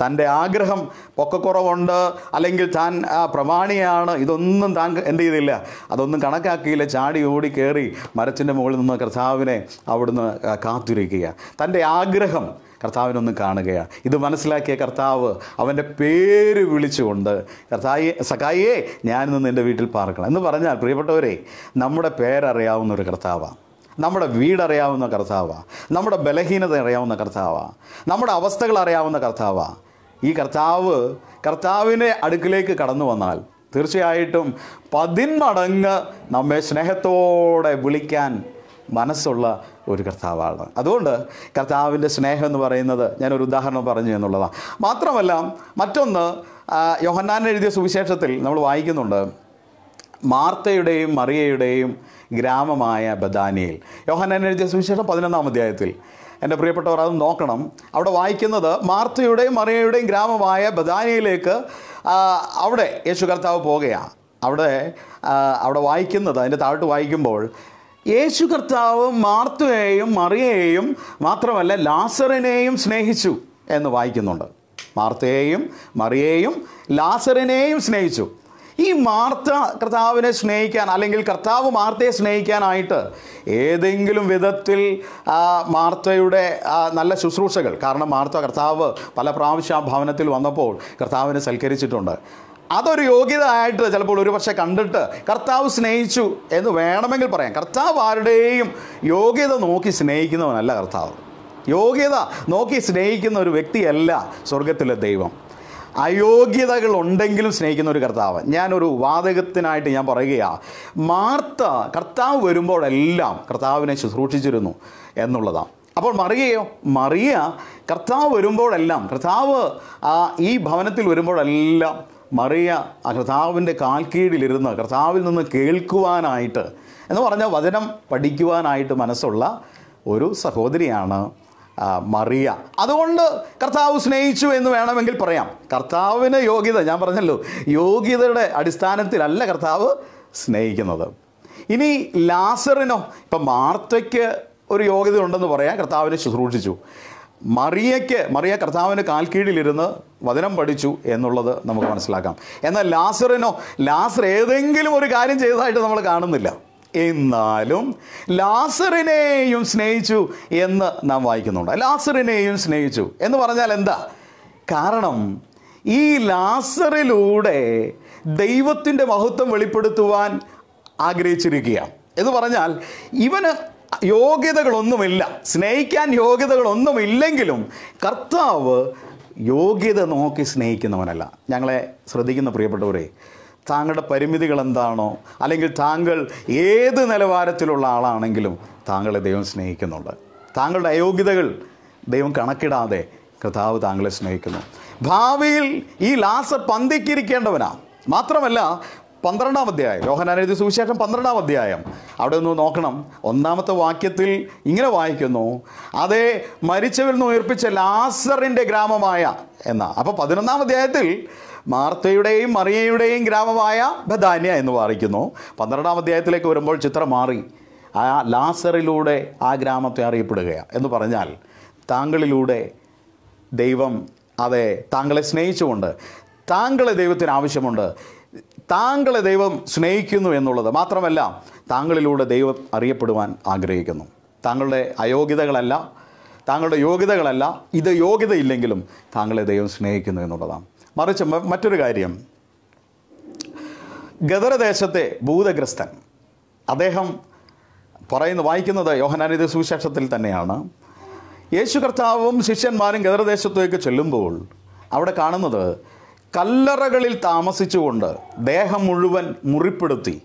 S1: തൻ്റെ ആഗ്രഹം പൊക്കക്കുറവുണ്ട് അല്ലെങ്കിൽ താൻ പ്രമാണിയാണ് ഇതൊന്നും താൻ എന്ത് ചെയ്തില്ല അതൊന്നും കണക്കാക്കിയില്ല ചാടി ഓടി കയറി മരത്തിൻ്റെ മുകളിൽ നിന്ന് കർത്താവിനെ അവിടുന്ന് കാത്തിരിക്കുക തൻ്റെ ആഗ്രഹം കർത്താവിനൊന്ന് കാണുകയാണ് ഇത് മനസ്സിലാക്കിയ കർത്താവ് അവൻ്റെ പേര് വിളിച്ചുകൊണ്ട് കർത്തായി സഖായിയെ ഞാനിന്ന് എൻ്റെ വീട്ടിൽ പാർക്കണം എന്ന് പറഞ്ഞാൽ പ്രിയപ്പെട്ടവരെ നമ്മുടെ പേരറിയാവുന്ന ഒരു കർത്താവാണ് നമ്മുടെ വീടറിയാവുന്ന കർത്താവാണ് നമ്മുടെ ബലഹീനത അറിയാവുന്ന കർത്താവാണ് നമ്മുടെ അവസ്ഥകൾ അറിയാവുന്ന കർത്താവാണ് ഈ കർത്താവ് കർത്താവിനെ അടുക്കിലേക്ക് കടന്നു വന്നാൽ തീർച്ചയായിട്ടും പതിന്മടങ്ങ് നമ്മെ സ്നേഹത്തോടെ വിളിക്കാൻ മനസ്സുള്ള ഒരു കർത്താവാണ് അതുകൊണ്ട് കർത്താവിൻ്റെ സ്നേഹം എന്ന് പറയുന്നത് ഞാനൊരു ഉദാഹരണം പറഞ്ഞു എന്നുള്ളതാണ് മാത്രമല്ല മറ്റൊന്ന് യോഹന്നാൻ എഴുതിയ സുവിശേഷത്തിൽ നമ്മൾ വായിക്കുന്നുണ്ട് മാർത്തയുടെയും മറിയയുടെയും ഗ്രാമമായ ബദാനിയിൽ യോഹനൻ എഴുതിയ സുവിശേഷം പതിനൊന്നാം അധ്യായത്തിൽ എൻ്റെ പ്രിയപ്പെട്ടവർ അത് നോക്കണം അവിടെ വായിക്കുന്നത് മാർത്തയുടെയും മറിയയുടെയും ഗ്രാമമായ ബദാനിയിലേക്ക് അവിടെ യേശു കർത്താവ് പോകുകയാണ് അവിടെ അവിടെ വായിക്കുന്നത് അതിൻ്റെ താഴ്ത്ത് വായിക്കുമ്പോൾ യേശു കർത്താവ് മാർത്തയെയും മറിയയെയും മാത്രമല്ല ലാസറിനെയും സ്നേഹിച്ചു എന്ന് വായിക്കുന്നുണ്ട് മാർത്തയെയും മറിയയെയും ലാസറിനെയും സ്നേഹിച്ചു ഈ മാർത്ത കർത്താവിനെ സ്നേഹിക്കാൻ അല്ലെങ്കിൽ കർത്താവ് മാർത്തയെ സ്നേഹിക്കാനായിട്ട് ഏതെങ്കിലും വിധത്തിൽ മാർത്തയുടെ നല്ല ശുശ്രൂഷകൾ കാരണം മാർത്ത കർത്താവ് പല പ്രാവശ്യം ഭവനത്തിൽ വന്നപ്പോൾ കർത്താവിനെ സൽക്കരിച്ചിട്ടുണ്ട് അതൊരു യോഗ്യത ആയിട്ട് ചിലപ്പോൾ ഒരു പക്ഷേ കണ്ടിട്ട് കർത്താവ് സ്നേഹിച്ചു എന്ന് വേണമെങ്കിൽ പറയാം കർത്താവ് ആരുടെയും യോഗ്യത നോക്കി സ്നേഹിക്കുന്നവനല്ല കർത്താവ് യോഗ്യത നോക്കി സ്നേഹിക്കുന്ന ഒരു വ്യക്തിയല്ല സ്വർഗത്തിലെ ദൈവം അയോഗ്യതകൾ ഉണ്ടെങ്കിലും സ്നേഹിക്കുന്ന ഒരു കർത്താവ് ഞാനൊരു വാതകത്തിനായിട്ട് ഞാൻ പറയുകയാണ് മാർത്ത കർത്താവ് വരുമ്പോഴെല്ലാം കർത്താവിനെ ശുശ്രൂഷിച്ചിരുന്നു എന്നുള്ളതാണ് അപ്പോൾ മറിയയോ മറിയ കർത്താവ് വരുമ്പോഴെല്ലാം കർത്താവ് ഈ ഭവനത്തിൽ വരുമ്പോഴെല്ലാം മറിയ ആ കർത്താവിൻ്റെ കാൽക്കീഴിലിരുന്ന് കർത്താവിൽ നിന്ന് കേൾക്കുവാനായിട്ട് എന്ന് പറഞ്ഞാൽ വചനം പഠിക്കുവാനായിട്ട് മനസ്സുള്ള ഒരു സഹോദരിയാണ് മറിയ അതുകൊണ്ട് കർത്താവ് സ്നേഹിച്ചു എന്ന് വേണമെങ്കിൽ പറയാം കർത്താവിന് യോഗ്യത ഞാൻ പറഞ്ഞല്ലോ യോഗ്യതയുടെ അടിസ്ഥാനത്തിലല്ല കർത്താവ് സ്നേഹിക്കുന്നത് ഇനി ലാസറിനോ ഇപ്പം മാർത്തയ്ക്ക് ഒരു യോഗ്യത ഉണ്ടെന്ന് പറയാം കർത്താവിനെ ശുശ്രൂഷിച്ചു മറിയയ്ക്ക് മറിയ കർത്താവിന് കാൽക്കീഴിലിരുന്ന് വചനം പഠിച്ചു എന്നുള്ളത് നമുക്ക് മനസ്സിലാക്കാം എന്നാൽ ലാസറിനോ ലാസർ ഏതെങ്കിലും ഒരു കാര്യം ചെയ്തതായിട്ട് നമ്മൾ കാണുന്നില്ല എന്നാലും ലാസറിനെയും സ്നേഹിച്ചു എന്ന് നാം വായിക്കുന്നുണ്ട് ലാസറിനെയും സ്നേഹിച്ചു എന്ന് പറഞ്ഞാൽ എന്താ കാരണം ഈ ലാസറിലൂടെ ദൈവത്തിൻ്റെ മഹത്വം വെളിപ്പെടുത്തുവാൻ ആഗ്രഹിച്ചിരിക്കുകയാണ് എന്ന് പറഞ്ഞാൽ ഇവന് യോഗ്യതകളൊന്നുമില്ല സ്നേഹിക്കാൻ യോഗ്യതകളൊന്നുമില്ലെങ്കിലും കർത്താവ് യോഗ്യത നോക്കി സ്നേഹിക്കുന്നവനല്ല ഞങ്ങളെ ശ്രദ്ധിക്കുന്ന പ്രിയപ്പെട്ടവരെ താങ്കളുടെ പരിമിതികൾ എന്താണോ അല്ലെങ്കിൽ താങ്കൾ ഏത് നിലവാരത്തിലുള്ള ആളാണെങ്കിലും താങ്കളെ ദൈവം സ്നേഹിക്കുന്നുണ്ട് താങ്കളുടെ അയോഗ്യതകൾ ദൈവം കണക്കിടാതെ കർത്താവ് താങ്കളെ സ്നേഹിക്കുന്നു ഭാവിയിൽ ഈ ലാസർ പന്തിക്കിരിക്കേണ്ടവനാണ് മാത്രമല്ല പന്ത്രണ്ടാം അധ്യായം യോഹനാനെഴുതി സുവിശേഷം പന്ത്രണ്ടാം അധ്യായം അവിടെ ഒന്ന് നോക്കണം ഒന്നാമത്തെ വാക്യത്തിൽ ഇങ്ങനെ വായിക്കുന്നു അതേ മരിച്ചവരിൽ നിന്ന് ഉയർപ്പിച്ച ലാസറിൻ്റെ ഗ്രാമമായ എന്ന അപ്പോൾ പതിനൊന്നാം അധ്യായത്തിൽ മാർത്തയുടെയും മറിയയുടെയും ഗ്രാമമായ ബദാന്യ എന്ന് വായിക്കുന്നു പന്ത്രണ്ടാം അധ്യായത്തിലേക്ക് വരുമ്പോൾ ചിത്രം മാറി ആ ലാസറിലൂടെ ആ ഗ്രാമത്തെ അറിയപ്പെടുകയാണ് എന്ന് പറഞ്ഞാൽ താങ്കളിലൂടെ ദൈവം അതെ താങ്കളെ സ്നേഹിച്ചുകൊണ്ട് താങ്കളെ ദൈവത്തിന് ആവശ്യമുണ്ട് താങ്കളെ ദൈവം സ്നേഹിക്കുന്നു എന്നുള്ളത് മാത്രമല്ല താങ്കളിലൂടെ ദൈവം അറിയപ്പെടുവാൻ ആഗ്രഹിക്കുന്നു താങ്കളുടെ അയോഗ്യതകളല്ല താങ്കളുടെ യോഗ്യതകളല്ല ഇത് യോഗ്യതയില്ലെങ്കിലും താങ്കളെ ദൈവം സ്നേഹിക്കുന്നു എന്നുള്ളതാണ് മറിച്ച് മറ്റൊരു കാര്യം ഗദരദേശത്തെ ഭൂതഗ്രസ്തൻ അദ്ദേഹം പറയുന്ന വായിക്കുന്നത് യോഹനാനിത സുവിശേഷത്തിൽ തന്നെയാണ് യേശു കർത്താവും ശിഷ്യന്മാരും ഗദരദേശത്തേക്ക് ചെല്ലുമ്പോൾ അവിടെ കാണുന്നത് കല്ലറകളിൽ താമസിച്ചുകൊണ്ട് ദേഹം മുഴുവൻ മുറിപ്പെടുത്തി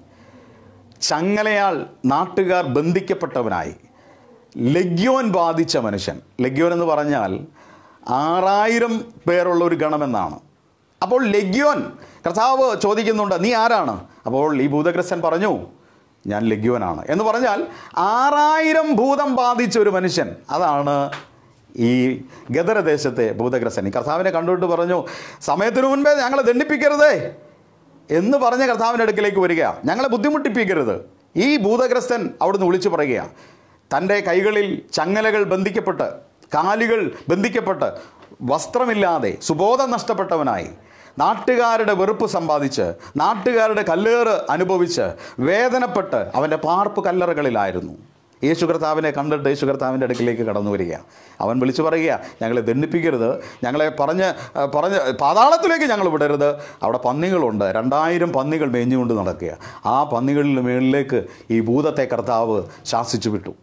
S1: ചങ്ങലയാൽ നാട്ടുകാർ ബന്ധിക്കപ്പെട്ടവനായി ലഗ്യോൻ ബാധിച്ച മനുഷ്യൻ ലഗ്യോൻ എന്ന് പറഞ്ഞാൽ ആറായിരം പേരുള്ള ഒരു ഗണമെന്നാണ് അപ്പോൾ ലഗ്യോൻ കർത്താവ് ചോദിക്കുന്നുണ്ട് നീ ആരാണ് അപ്പോൾ ഈ ഭൂതഗ്രസ്ഥൻ പറഞ്ഞു ഞാൻ ലഗ്യോനാണ് എന്ന് പറഞ്ഞാൽ ആറായിരം ഭൂതം ബാധിച്ച ഒരു മനുഷ്യൻ അതാണ് ഈ ഗദരദേശത്തെ ഭൂതഗ്രസ്ഥൻ ഈ കർത്താവിനെ കണ്ടുകൊണ്ട് പറഞ്ഞു സമയത്തിനു മുൻപേ ഞങ്ങളെ ദണ്ഡിപ്പിക്കരുതേ എന്ന് പറഞ്ഞ കർത്താവിൻ്റെ അടുക്കിലേക്ക് വരിക ഞങ്ങളെ ബുദ്ധിമുട്ടിപ്പിക്കരുത് ഈ ഭൂതഗ്രസ്ഥൻ അവിടുന്ന് വിളിച്ചു പറയുകയാണ് തൻ്റെ കൈകളിൽ ചങ്ങലകൾ ബന്ധിക്കപ്പെട്ട് കാലുകൾ ബന്ധിക്കപ്പെട്ട് വസ്ത്രമില്ലാതെ സുബോധം നഷ്ടപ്പെട്ടവനായി നാട്ടുകാരുടെ വെറുപ്പ് സമ്പാദിച്ച് നാട്ടുകാരുടെ കല്ലേറ് അനുഭവിച്ച് വേദനപ്പെട്ട് അവൻ്റെ പാർപ്പ് കല്ലറകളിലായിരുന്നു യേശു കർത്താവിനെ കണ്ടിട്ട് യേശു കർത്താവിൻ്റെ അടുക്കിലേക്ക് കടന്നു വരിക അവൻ വിളിച്ചു പറയുക ഞങ്ങളെ ദണ്ഡിപ്പിക്കരുത് ഞങ്ങളെ പറഞ്ഞ് പറഞ്ഞ് പാതാളത്തിലേക്ക് ഞങ്ങൾ വിടരുത് അവിടെ പന്നികളുണ്ട് രണ്ടായിരം പന്നികൾ മേഞ്ഞുകൊണ്ട് നടക്കുക ആ പന്നികളിൽ മേളിലേക്ക് ഈ ഭൂതത്തെ കർത്താവ് ശാസിച്ചു വിട്ടു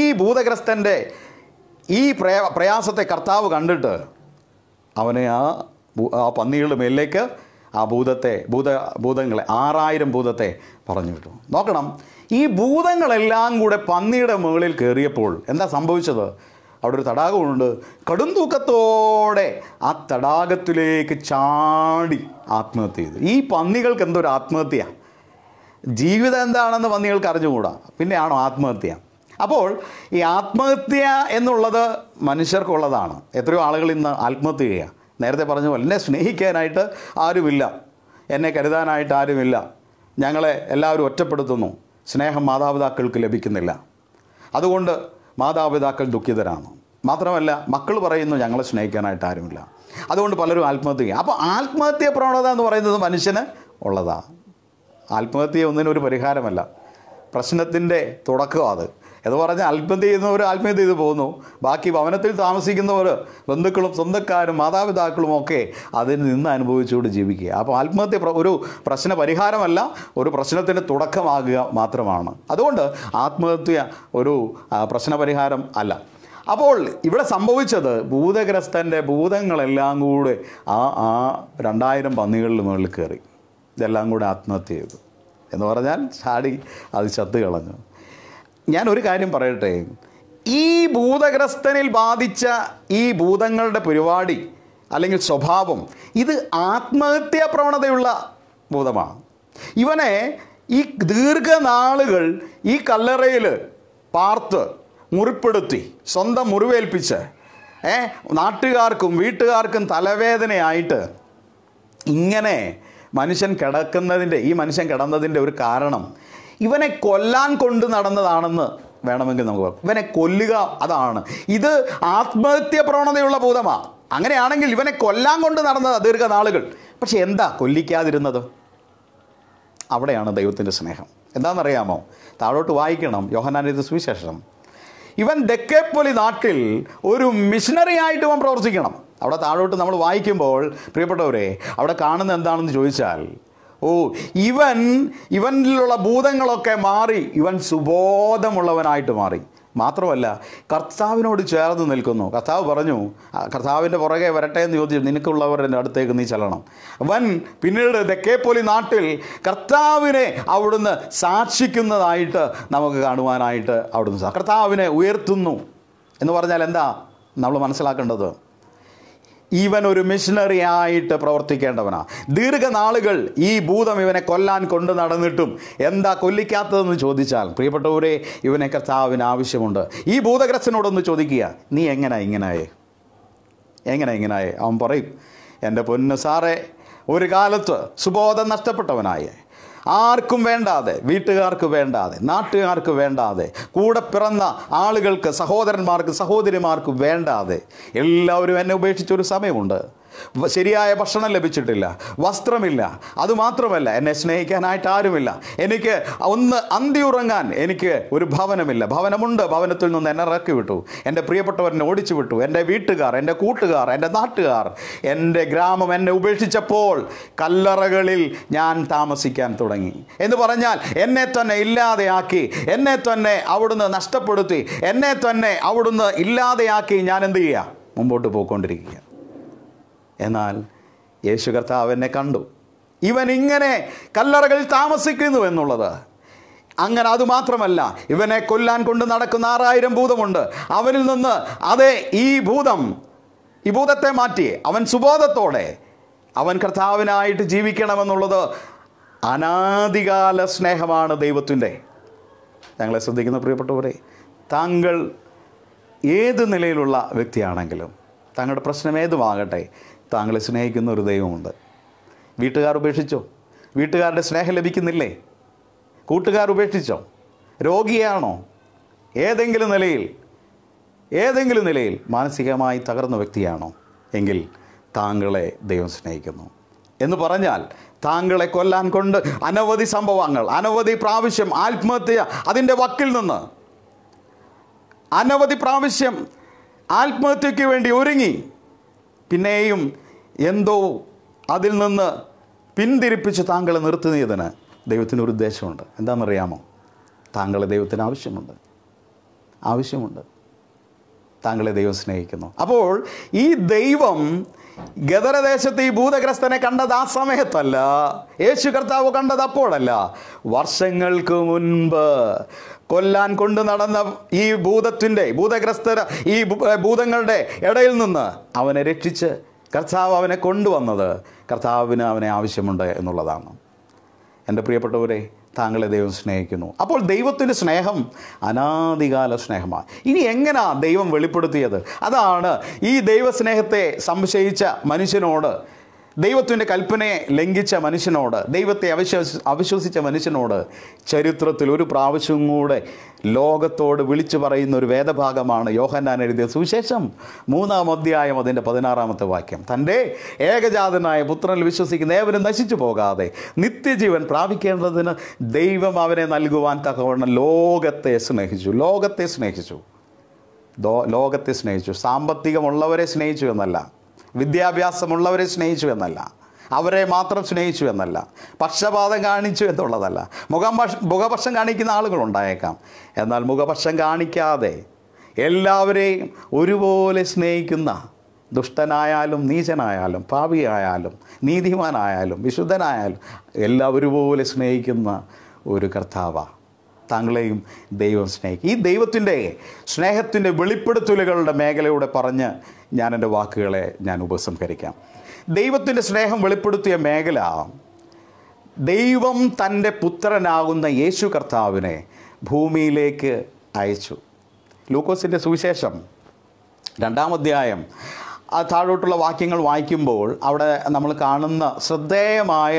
S1: ഈ ഭൂതഗ്രസ്തൻ്റെ ഈ പ്രയാസത്തെ കർത്താവ് കണ്ടിട്ട് അവനെ ആ ആ പന്നികളുടെ മേലിലേക്ക് ആ ഭൂതത്തെ ഭൂത ഭൂതങ്ങളെ ആറായിരം ഭൂതത്തെ പറഞ്ഞു വിട്ടു നോക്കണം ഈ ഭൂതങ്ങളെല്ലാം കൂടെ പന്നിയുടെ മുകളിൽ കയറിയപ്പോൾ എന്താ സംഭവിച്ചത് അവിടെ ഒരു തടാകമുണ്ട് കടും തൂക്കത്തോടെ ആ തടാകത്തിലേക്ക് ചാടി ആത്മഹത്യ ചെയ്തു ഈ പന്നികൾക്ക് എന്തൊരു ആത്മഹത്യ ജീവിതം എന്താണെന്ന് പന്നികൾക്ക് അറിഞ്ഞുകൂടാ പിന്നെയാണോ ആത്മഹത്യ അപ്പോൾ ഈ ആത്മഹത്യ എന്നുള്ളത് മനുഷ്യർക്കുള്ളതാണ് എത്രയോ ആളുകൾ ഇന്ന് ആത്മഹത്യ ചെയ്യുക നേരത്തെ പറഞ്ഞ പോലെ എന്നെ സ്നേഹിക്കാനായിട്ട് ആരുമില്ല എന്നെ കരുതാനായിട്ട് ആരുമില്ല ഞങ്ങളെ എല്ലാവരും ഒറ്റപ്പെടുത്തുന്നു സ്നേഹം മാതാപിതാക്കൾക്ക് ലഭിക്കുന്നില്ല അതുകൊണ്ട് മാതാപിതാക്കൾ ദുഃഖിതരാണ് മാത്രമല്ല മക്കൾ പറയുന്നു ഞങ്ങളെ സ്നേഹിക്കാനായിട്ട് ആരുമില്ല അതുകൊണ്ട് പലരും ആത്മഹത്യ അപ്പോൾ ആത്മഹത്യ പ്രവണത എന്ന് പറയുന്നത് മനുഷ്യന് ഉള്ളതാണ് ആത്മഹത്യ ഒന്നിനൊരു പരിഹാരമല്ല പ്രശ്നത്തിൻ്റെ തുടക്കം അത് എന്ന് പറഞ്ഞാൽ ആത്മഹത്യ ചെയ്യുന്നവർ ആത്മഹത്യ ചെയ്ത് പോകുന്നു ബാക്കി ഭവനത്തിൽ താമസിക്കുന്നവർ ബന്ധുക്കളും സ്വന്തക്കാരും മാതാപിതാക്കളും ഒക്കെ അതിൽ നിന്ന് അനുഭവിച്ചുകൊണ്ട് ജീവിക്കുക അപ്പോൾ ആത്മഹത്യ ഒരു പ്രശ്ന പരിഹാരമല്ല ഒരു പ്രശ്നത്തിൻ്റെ തുടക്കമാകുക മാത്രമാണ് അതുകൊണ്ട് ആത്മഹത്യ ഒരു പ്രശ്ന പരിഹാരം അല്ല അപ്പോൾ ഇവിടെ സംഭവിച്ചത് ഭൂതഗ്രസ്തൻ്റെ ഭൂതങ്ങളെല്ലാം കൂടെ ആ ആ രണ്ടായിരം പന്നികളിൽ മുകളിൽ കയറി ഇതെല്ലാം കൂടെ ആത്മഹത്യ ചെയ്തു എന്ന് പറഞ്ഞാൽ ചാടി അത് ചത്ത് കളഞ്ഞു ഞാൻ ഒരു കാര്യം പറയട്ടെ ഈ ഭൂതഗ്രസ്തനിൽ ബാധിച്ച ഈ ഭൂതങ്ങളുടെ പരിപാടി അല്ലെങ്കിൽ സ്വഭാവം ഇത് ആത്മഹത്യാ പ്രവണതയുള്ള ഭൂതമാണ് ഇവനെ ഈ ദീർഘനാളുകൾ ഈ കല്ലറയിൽ പാർത്ത് മുറിപ്പെടുത്തി സ്വന്തം മുറിവേൽപ്പിച്ച് ഏ നാട്ടുകാർക്കും വീട്ടുകാർക്കും തലവേദനയായിട്ട് ഇങ്ങനെ മനുഷ്യൻ കിടക്കുന്നതിൻ്റെ ഈ മനുഷ്യൻ കിടന്നതിൻ്റെ ഒരു കാരണം ഇവനെ കൊല്ലാൻ കൊണ്ട് നടന്നതാണെന്ന് വേണമെങ്കിൽ നമുക്ക് പറയാം ഇവനെ കൊല്ലുക അതാണ് ഇത് ആത്മഹത്യ പ്രവണതയുള്ള ഭൂതമാണ് അങ്ങനെയാണെങ്കിൽ ഇവനെ കൊല്ലാൻ കൊണ്ട് നടന്നത് ദീർഘനാളുകൾ പക്ഷെ എന്താ കൊല്ലിക്കാതിരുന്നത് അവിടെയാണ് ദൈവത്തിൻ്റെ സ്നേഹം എന്താണെന്നറിയാമോ താഴോട്ട് വായിക്കണം യോഹനാനിത് സുവിശേഷം ഇവൻ ദക്കേപ്പൊലി നാട്ടിൽ ഒരു മിഷനറി ആയിട്ട് ഇവൻ പ്രവർത്തിക്കണം അവിടെ താഴോട്ട് നമ്മൾ വായിക്കുമ്പോൾ പ്രിയപ്പെട്ടവരെ അവിടെ കാണുന്ന എന്താണെന്ന് ചോദിച്ചാൽ ഓ ഇവൻ ഇവനിലുള്ള ഭൂതങ്ങളൊക്കെ മാറി ഇവൻ സുബോധമുള്ളവനായിട്ട് മാറി മാത്രമല്ല കർത്താവിനോട് ചേർന്ന് നിൽക്കുന്നു കർത്താവ് പറഞ്ഞു കർത്താവിൻ്റെ പുറകെ വരട്ടെ എന്ന് ചോദിച്ചു നിനക്കുള്ളവരുടെ അടുത്തേക്ക് നീ ചെല്ലണം വൻ പിന്നീട് തെക്കേപ്പൊലി നാട്ടിൽ കർത്താവിനെ അവിടുന്ന് സാക്ഷിക്കുന്നതായിട്ട് നമുക്ക് കാണുവാനായിട്ട് അവിടുന്ന് കർത്താവിനെ ഉയർത്തുന്നു എന്ന് പറഞ്ഞാൽ എന്താ നമ്മൾ മനസ്സിലാക്കേണ്ടത് ഇവൻ ഒരു മിഷണറി ആയിട്ട് പ്രവർത്തിക്കേണ്ടവനാ ദീർഘനാളുകൾ ഈ ഭൂതം ഇവനെ കൊല്ലാൻ കൊണ്ട് നടന്നിട്ടും എന്താ കൊല്ലിക്കാത്തതെന്ന് ചോദിച്ചാൽ പ്രിയപ്പെട്ടവരെ ഇവനെ കർത്താവിന് ആവശ്യമുണ്ട് ഈ ഭൂതഗ്രസ്തനോടൊന്ന് ചോദിക്കുക നീ എങ്ങനെ ഇങ്ങനായേ എങ്ങനെ ഇങ്ങനായേ അവൻ പറയും എൻ്റെ പൊന്ന് സാറേ ഒരു കാലത്ത് സുബോധം നഷ്ടപ്പെട്ടവനായേ ആർക്കും വേണ്ടാതെ വീട്ടുകാർക്ക് വേണ്ടാതെ നാട്ടുകാർക്ക് വേണ്ടാതെ കൂടെ പിറന്ന ആളുകൾക്ക് സഹോദരന്മാർക്ക് സഹോദരിമാർക്ക് വേണ്ടാതെ എല്ലാവരും എന്നെ ഉപേക്ഷിച്ചൊരു സമയമുണ്ട് ശരിയായ ഭക്ഷണം ലഭിച്ചിട്ടില്ല വസ്ത്രമില്ല അതുമാത്രമല്ല എന്നെ സ്നേഹിക്കാനായിട്ട് ആരുമില്ല എനിക്ക് ഒന്ന് അന്തി ഉറങ്ങാൻ എനിക്ക് ഒരു ഭവനമില്ല ഭവനമുണ്ട് ഭവനത്തിൽ നിന്ന് എന്നെ ഇറക്കി വിട്ടു എൻ്റെ പ്രിയപ്പെട്ടവരെന്നെ ഓടിച്ചു വിട്ടു എൻ്റെ വീട്ടുകാർ എൻ്റെ കൂട്ടുകാർ എൻ്റെ നാട്ടുകാർ എൻ്റെ ഗ്രാമം എന്നെ ഉപേക്ഷിച്ചപ്പോൾ കല്ലറകളിൽ ഞാൻ താമസിക്കാൻ തുടങ്ങി എന്ന് പറഞ്ഞാൽ എന്നെ തന്നെ ഇല്ലാതെയാക്കി എന്നെ തന്നെ അവിടുന്ന് നഷ്ടപ്പെടുത്തി എന്നെ തന്നെ അവിടുന്ന് ഇല്ലാതെയാക്കി ഞാൻ എന്ത് ചെയ്യുക മുമ്പോട്ട് പോയിക്കൊണ്ടിരിക്കുക എന്നാൽ യേശു കർത്താവ് എന്നെ കണ്ടു ഇവൻ ഇങ്ങനെ കല്ലറകളിൽ താമസിക്കുന്നു എന്നുള്ളത് അങ്ങനെ അതുമാത്രമല്ല ഇവനെ കൊല്ലാൻ കൊണ്ട് നടക്കുന്ന ആറായിരം ഭൂതമുണ്ട് അവനിൽ നിന്ന് അതെ ഈ ഭൂതം ഈ ഭൂതത്തെ മാറ്റി അവൻ സുബോധത്തോടെ അവൻ കർത്താവിനായിട്ട് ജീവിക്കണമെന്നുള്ളത് അനാദികാല സ്നേഹമാണ് ദൈവത്തിൻ്റെ ഞങ്ങളെ ശ്രദ്ധിക്കുന്ന പ്രിയപ്പെട്ടവരെ താങ്കൾ ഏത് നിലയിലുള്ള വ്യക്തിയാണെങ്കിലും താങ്കളുടെ പ്രശ്നം ഏതുമാകട്ടെ താങ്കളെ സ്നേഹിക്കുന്ന ഒരു ദൈവമുണ്ട് വീട്ടുകാർ ഉപേക്ഷിച്ചോ വീട്ടുകാരുടെ സ്നേഹം ലഭിക്കുന്നില്ലേ കൂട്ടുകാർ ഉപേക്ഷിച്ചോ രോഗിയാണോ ഏതെങ്കിലും നിലയിൽ ഏതെങ്കിലും നിലയിൽ മാനസികമായി തകർന്ന വ്യക്തിയാണോ എങ്കിൽ താങ്കളെ ദൈവം സ്നേഹിക്കുന്നു എന്ന് പറഞ്ഞാൽ താങ്കളെ കൊല്ലാൻ കൊണ്ട് അനവധി സംഭവങ്ങൾ അനവധി പ്രാവശ്യം ആത്മഹത്യ അതിൻ്റെ വക്കിൽ നിന്ന് അനവധി പ്രാവശ്യം ആത്മഹത്യയ്ക്ക് വേണ്ടി ഒരുങ്ങി പിന്നെയും എന്തോ അതിൽ നിന്ന് പിന്തിരിപ്പിച്ച് താങ്കളെ നിർത്തുന്നതിന് ദൈവത്തിന് ഒരു ഉദ്ദേശമുണ്ട് എന്താണെന്നറിയാമോ താങ്കളെ ദൈവത്തിന് ആവശ്യമുണ്ട് ആവശ്യമുണ്ട് താങ്കളെ ദൈവം സ്നേഹിക്കുന്നു അപ്പോൾ ഈ ദൈവം ഗതരദേശത്ത് ഈ ഭൂതഗ്രസ്തനെ കണ്ടത് ആ സമയത്തല്ല യേശു കർത്താവ് കണ്ടത് അപ്പോഴല്ല വർഷങ്ങൾക്ക് മുൻപ് കൊല്ലാൻ കൊണ്ട് നടന്ന ഈ ഭൂതത്തിൻ്റെ ഭൂതഗ്രസ്ത ഈ ഭൂതങ്ങളുടെ ഇടയിൽ നിന്ന് അവനെ രക്ഷിച്ച് കർത്താവ് അവനെ കൊണ്ടുവന്നത് കർത്താവിന് അവനെ ആവശ്യമുണ്ട് എന്നുള്ളതാണ് എൻ്റെ പ്രിയപ്പെട്ടവരെ താങ്കളെ ദൈവം സ്നേഹിക്കുന്നു അപ്പോൾ ദൈവത്തിൻ്റെ സ്നേഹം അനാദികാല സ്നേഹമാണ് ഇനി എങ്ങനെയാണ് ദൈവം വെളിപ്പെടുത്തിയത് അതാണ് ഈ ദൈവസ്നേഹത്തെ സംശയിച്ച മനുഷ്യനോട് ദൈവത്തിൻ്റെ കൽപ്പനയെ ലംഘിച്ച മനുഷ്യനോട് ദൈവത്തെ അവിശ്വസി അവിശ്വസിച്ച മനുഷ്യനോട് ചരിത്രത്തിൽ ഒരു പ്രാവശ്യവും കൂടെ ലോകത്തോട് വിളിച്ചു പറയുന്ന ഒരു വേദഭാഗമാണ് യോഹന്നാൻ എഴുതിയ സുവിശേഷം മൂന്നാം അധ്യായം അതിൻ്റെ പതിനാറാമത്തെ വാക്യം തൻ്റെ ഏകജാതനായ പുത്രനിൽ വിശ്വസിക്കുന്ന ഏവരും നശിച്ചു പോകാതെ നിത്യജീവൻ പ്രാപിക്കേണ്ടതിന് ദൈവം അവനെ നൽകുവാൻ തക്കവണ്ണം ലോകത്തെ സ്നേഹിച്ചു ലോകത്തെ സ്നേഹിച്ചു ലോകത്തെ സ്നേഹിച്ചു സാമ്പത്തികമുള്ളവരെ സ്നേഹിച്ചു എന്നല്ല വിദ്യാഭ്യാസമുള്ളവരെ സ്നേഹിച്ചു എന്നല്ല അവരെ മാത്രം സ്നേഹിച്ചു എന്നല്ല പക്ഷപാതം കാണിച്ചു എന്നുള്ളതല്ല മുഖം മുഖപക്ഷം കാണിക്കുന്ന ആളുകളുണ്ടായേക്കാം എന്നാൽ മുഖപക്ഷം കാണിക്കാതെ എല്ലാവരെയും ഒരുപോലെ സ്നേഹിക്കുന്ന ദുഷ്ടനായാലും നീചനായാലും പാവിയായാലും നീതിമാനായാലും വിശുദ്ധനായാലും എല്ലാം ഒരുപോലെ സ്നേഹിക്കുന്ന ഒരു കർത്താവാണ് താങ്കളെയും ദൈവം സ്നേഹിക്കും ഈ ദൈവത്തിൻ്റെ സ്നേഹത്തിൻ്റെ വെളിപ്പെടുത്തലുകളുടെ മേഖലയോടെ പറഞ്ഞ് ഞാൻ എൻ്റെ വാക്കുകളെ ഞാൻ ഉപസംഹരിക്കാം ദൈവത്തിൻ്റെ സ്നേഹം വെളിപ്പെടുത്തിയ മേഖല ദൈവം തൻ്റെ പുത്രനാകുന്ന യേശു കർത്താവിനെ ഭൂമിയിലേക്ക് അയച്ചു ലൂക്കോസിൻ്റെ സുവിശേഷം രണ്ടാം അധ്യായം ആ താഴോട്ടുള്ള വാക്യങ്ങൾ വായിക്കുമ്പോൾ അവിടെ നമ്മൾ കാണുന്ന ശ്രദ്ധേയമായ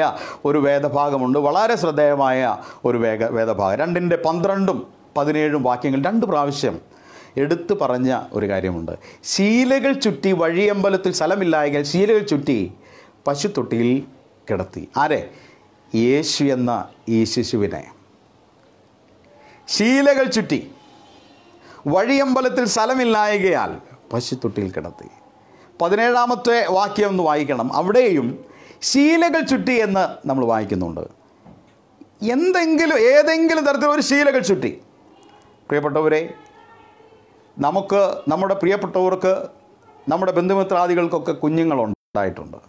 S1: ഒരു വേദഭാഗമുണ്ട് വളരെ ശ്രദ്ധേയമായ ഒരു വേഗ വേദഭാഗം രണ്ടിൻ്റെ പന്ത്രണ്ടും പതിനേഴും വാക്യങ്ങൾ രണ്ട് പ്രാവശ്യം എടുത്തു പറഞ്ഞ ഒരു കാര്യമുണ്ട് ശീലകൾ ചുറ്റി വഴിയമ്പലത്തിൽ സ്ഥലമില്ലായെങ്കിൽ ശീലകൾ ചുറ്റി പശുത്തൊട്ടിയിൽ കിടത്തി ആരെ യേശു എന്ന ഈ ശിശുവിനെ ശീലകൾ ചുറ്റി വഴിയമ്പലത്തിൽ സ്ഥലമില്ലായകയാൽ പശുത്തൊട്ടിയിൽ കിടത്തി പതിനേഴാമത്തെ വാക്യം ഒന്ന് വായിക്കണം അവിടെയും ശീലകൾ ചുറ്റി എന്ന് നമ്മൾ വായിക്കുന്നുണ്ട് എന്തെങ്കിലും ഏതെങ്കിലും തരത്തിൽ ഒരു ശീലകൾ ചുറ്റി പ്രിയപ്പെട്ടവരെ നമുക്ക് നമ്മുടെ പ്രിയപ്പെട്ടവർക്ക് നമ്മുടെ ബന്ധുമിത്രാദികൾക്കൊക്കെ കുഞ്ഞുങ്ങളുണ്ടായിട്ടുണ്ട്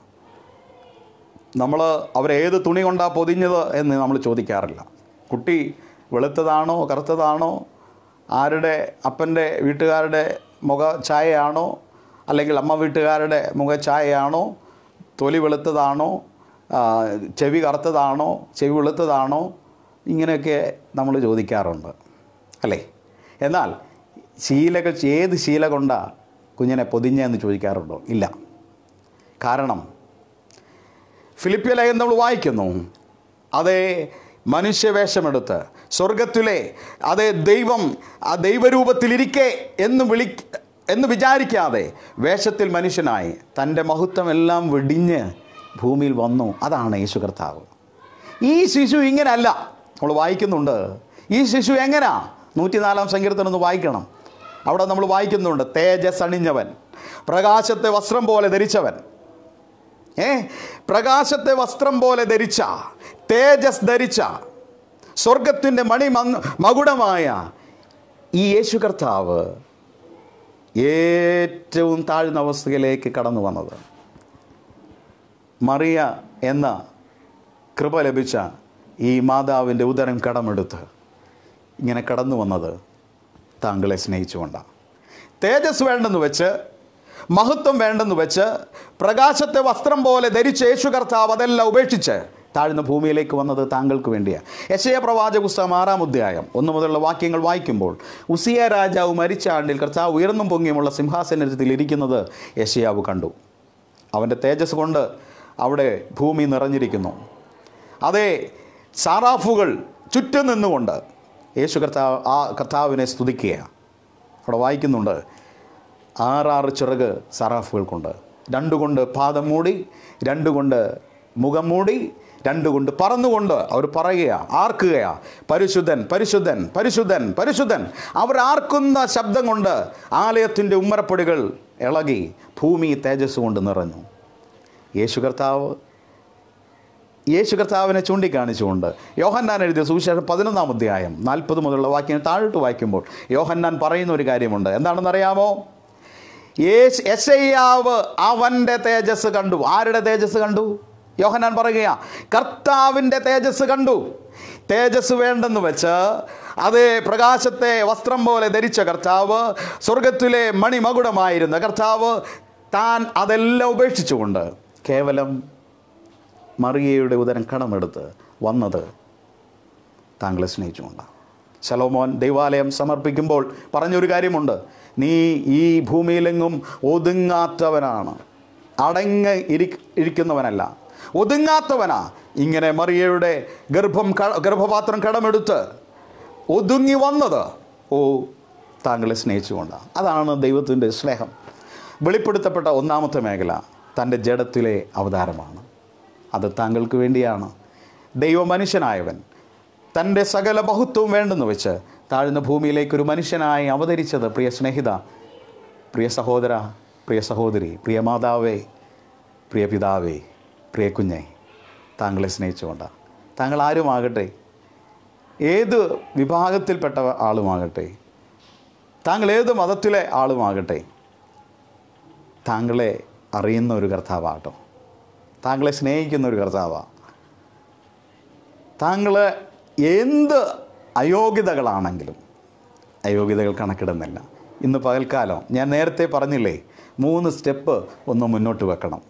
S1: നമ്മൾ അവരെ ഏത് തുണി കൊണ്ടാണ് പൊതിഞ്ഞത് എന്ന് നമ്മൾ ചോദിക്കാറില്ല കുട്ടി വെളുത്തതാണോ കറുത്തതാണോ ആരുടെ അപ്പൻ്റെ വീട്ടുകാരുടെ മുഖ ഛായയാണോ അല്ലെങ്കിൽ അമ്മ വീട്ടുകാരുടെ മുഖഛായയാണോ തൊലി വെളുത്തതാണോ ചെവി കറുത്തതാണോ ചെവി വെളുത്തതാണോ ഇങ്ങനെയൊക്കെ നമ്മൾ ചോദിക്കാറുണ്ട് അല്ലേ എന്നാൽ ശീലകൾ ഏത് ശീല കൊണ്ടാണ് കുഞ്ഞിനെ പൊതിഞ്ഞെന്ന് ചോദിക്കാറുണ്ടോ ഇല്ല കാരണം ഫിലിപ്പിയ ലേഖനം നമ്മൾ വായിക്കുന്നു അതേ മനുഷ്യവേഷമെടുത്ത് സ്വർഗത്തിലെ അതേ ദൈവം ആ ദൈവരൂപത്തിലിരിക്കെ എന്ന് വിളി എന്ന് വിചാരിക്കാതെ വേഷത്തിൽ മനുഷ്യനായി തൻ്റെ മഹത്വമെല്ലാം വെടിഞ്ഞ് ഭൂമിയിൽ വന്നു അതാണ് യേശു കർത്താവ് ഈ ശിശു ഇങ്ങനല്ല നമ്മൾ വായിക്കുന്നുണ്ട് ഈ ശിശു എങ്ങനാ നൂറ്റിനാലാം സങ്കീർത്തനൊന്ന് ഒന്ന് വായിക്കണം അവിടെ നമ്മൾ വായിക്കുന്നുണ്ട് തേജസ് അണിഞ്ഞവൻ പ്രകാശത്തെ വസ്ത്രം പോലെ ധരിച്ചവൻ ഏ പ്രകാശത്തെ വസ്ത്രം പോലെ ധരിച്ച തേജസ് ധരിച്ച സ്വർഗത്തിൻ്റെ മണി മകുടമായ ഈ യേശു കർത്താവ് ഏറ്റവും താഴ്ന്ന അവസ്ഥയിലേക്ക് കടന്നു വന്നത് മറിയ എന്ന കൃപ ലഭിച്ച ഈ മാതാവിൻ്റെ ഉദരം കടമെടുത്ത് ഇങ്ങനെ കടന്നു വന്നത് താങ്കളെ സ്നേഹിച്ചുകൊണ്ടാണ് തേജസ് വേണ്ടെന്ന് വെച്ച് മഹത്വം വേണ്ടെന്ന് വെച്ച് പ്രകാശത്തെ വസ്ത്രം പോലെ ധരിച്ച് യേശു കർത്താവ് അതെല്ലാം ഉപേക്ഷിച്ച് താഴ്ന്ന ഭൂമിയിലേക്ക് വന്നത് താങ്കൾക്ക് വേണ്ടിയാണ് യശയ പ്രവാചക പുസ്തകം ആറാം അധ്യായം ഒന്നു മുതലുള്ള വാക്യങ്ങൾ വായിക്കുമ്പോൾ ഉസിയ രാജാവ് മരിച്ച ആണ്ടിൽ കർത്താവ് ഉയർന്നും പൊങ്ങിയുമുള്ള സിംഹാസനത്തിൽ ഇരിക്കുന്നത് യശയാവ് കണ്ടു അവൻ്റെ തേജസ് കൊണ്ട് അവിടെ ഭൂമി നിറഞ്ഞിരിക്കുന്നു അതേ സാറാഫുകൾ ചുറ്റും നിന്നുകൊണ്ട് യേശു കർത്താവ് ആ കർത്താവിനെ സ്തുതിക്കുകയാണ് അവിടെ വായിക്കുന്നുണ്ട് ആറാറ് ചിറക് സറാഫുകൾക്കുണ്ട് രണ്ടുകൊണ്ട് പാദം മൂടി രണ്ടുകൊണ്ട് മുഖം മൂടി രണ്ടുകൊണ്ട് പറന്നുകൊണ്ട് അവർ പറയുക ആർക്കുകയാ പരിശുദ്ധൻ പരിശുദ്ധൻ പരിശുദ്ധൻ പരിശുദ്ധൻ അവർ ആർക്കുന്ന ശബ്ദം കൊണ്ട് ആലയത്തിൻ്റെ ഉമ്മരപ്പടികൾ ഇളകി ഭൂമി തേജസ് കൊണ്ട് നിറഞ്ഞു യേശു കർത്താവ് യേശു കർത്താവിനെ ചൂണ്ടിക്കാണിച്ചുകൊണ്ട് യോഹന്നാൻ എഴുതിയ സുവിശേഷം പതിനൊന്നാം അധ്യായം നാൽപ്പത് മുതലുള്ള വാക്യം താഴോട്ട് വായിക്കുമ്പോൾ യോഹന്നാൻ പറയുന്ന ഒരു കാര്യമുണ്ട് എന്താണെന്നറിയാമോ യേശ് യശയ്യാവ് അവൻ്റെ തേജസ് കണ്ടു ആരുടെ തേജസ് കണ്ടു യോഹനാൻ പറയുകയാ കർത്താവിൻ്റെ തേജസ് കണ്ടു തേജസ് വേണ്ടെന്ന് വെച്ച് അതേ പ്രകാശത്തെ വസ്ത്രം പോലെ ധരിച്ച കർത്താവ് സ്വർഗത്തിലെ മണിമകുടമായിരുന്ന കർത്താവ് താൻ അതെല്ലാം ഉപേക്ഷിച്ചുകൊണ്ട് കേവലം മറിയയുടെ ഉദരം കടമെടുത്ത് വന്നത് താങ്കളെ സ്നേഹിച്ചുകൊണ്ടാണ് ശലോമോൻ ദൈവാലയം സമർപ്പിക്കുമ്പോൾ പറഞ്ഞൊരു കാര്യമുണ്ട് നീ ഈ ഭൂമിയിലെങ്ങും ഒതുങ്ങാത്തവനാണ് അടങ്ങി ഇരിക്കുന്നവനല്ല ഒതുങ്ങാത്തവനാ ഇങ്ങനെ മറിയയുടെ ഗർഭം ഗർഭപാത്രം കടമെടുത്ത് ഒതുങ്ങി വന്നത് ഓ താങ്കളെ സ്നേഹിച്ചുകൊണ്ടാണ് അതാണ് ദൈവത്തിൻ്റെ സ്നേഹം വെളിപ്പെടുത്തപ്പെട്ട ഒന്നാമത്തെ മേഖല തൻ്റെ ജഡത്തിലെ അവതാരമാണ് അത് താങ്കൾക്ക് വേണ്ടിയാണ് ദൈവമനുഷ്യനായവൻ തൻ്റെ സകല ബഹുത്വം വേണ്ടെന്ന് വെച്ച് താഴ്ന്ന ഭൂമിയിലേക്ക് ഒരു മനുഷ്യനായി അവതരിച്ചത് പ്രിയ സ്നേഹിത പ്രിയ സഹോദര പ്രിയ സഹോദരി പ്രിയ മാതാവേ പ്രിയ പിതാവേ പ്രിയ കുഞ്ഞെ താങ്കളെ സ്നേഹിച്ചുകൊണ്ടാണ് താങ്കൾ ആരുമാകട്ടെ ഏത് വിഭാഗത്തിൽപ്പെട്ട ആളുമാകട്ടെ താങ്കൾ ഏത് മതത്തിലെ ആളുമാകട്ടെ താങ്കളെ അറിയുന്ന ഒരു കർത്താവാട്ടോ താങ്കളെ സ്നേഹിക്കുന്ന ഒരു കർത്താവാണ് താങ്കൾ എന്ത് അയോഗ്യതകളാണെങ്കിലും അയോഗ്യതകൾ കണക്കിടുന്നില്ല ഇന്ന് പകൽക്കാലം ഞാൻ നേരത്തെ പറഞ്ഞില്ലേ മൂന്ന് സ്റ്റെപ്പ് ഒന്ന് മുന്നോട്ട് വെക്കണം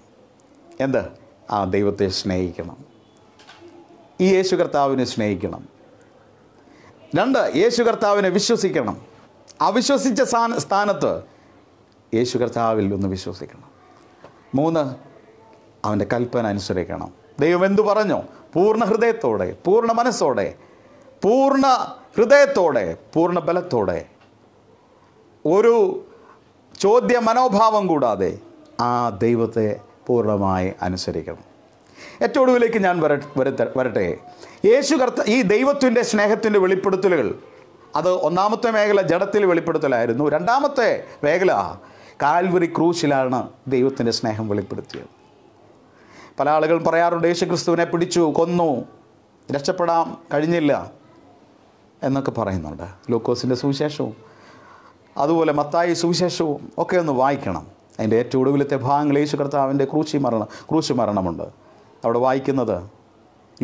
S1: എന്ത് ആ ദൈവത്തെ സ്നേഹിക്കണം ഈ യേശു കർത്താവിനെ സ്നേഹിക്കണം രണ്ട് യേശു കർത്താവിനെ വിശ്വസിക്കണം അവിശ്വസിച്ച സ്ഥാന സ്ഥാനത്ത് യേശു കർത്താവിൽ ഒന്ന് വിശ്വസിക്കണം മൂന്ന് അവൻ്റെ കൽപ്പന അനുസരിക്കണം ദൈവം എന്തു പറഞ്ഞു പൂർണ്ണ ഹൃദയത്തോടെ പൂർണ്ണ മനസ്സോടെ പൂർണ്ണ ഹൃദയത്തോടെ പൂർണ്ണ ബലത്തോടെ ഒരു ചോദ്യ മനോഭാവം കൂടാതെ ആ ദൈവത്തെ പൂർണ്ണമായി അനുസരിക്കണം ഏറ്റവും ഒടുവിലേക്ക് ഞാൻ വര വരട്ടെ യേശു കർത്ത ഈ ദൈവത്തിൻ്റെ സ്നേഹത്തിൻ്റെ വെളിപ്പെടുത്തലുകൾ അത് ഒന്നാമത്തെ മേഖല ജഡത്തിൽ വെളിപ്പെടുത്തലായിരുന്നു രണ്ടാമത്തെ മേഖല കാൽവറി ക്രൂശിലാണ് ദൈവത്തിൻ്റെ സ്നേഹം വെളിപ്പെടുത്തിയത് പല ആളുകൾ പറയാറുണ്ട് യേശു ക്രിസ്തുവിനെ പിടിച്ചു കൊന്നു രക്ഷപ്പെടാൻ കഴിഞ്ഞില്ല എന്നൊക്കെ പറയുന്നുണ്ട് ലൂക്കോസിൻ്റെ സുവിശേഷവും അതുപോലെ മത്തായി സുവിശേഷവും ഒക്കെ ഒന്ന് വായിക്കണം അതിൻ്റെ ഏറ്റവും ഒടുവിലത്തെ ഭാഗങ്ങൾ യേശു കർത്താവിൻ്റെ ക്രൂശി മരണം ക്രൂശി മരണമുണ്ട് അവിടെ വായിക്കുന്നത്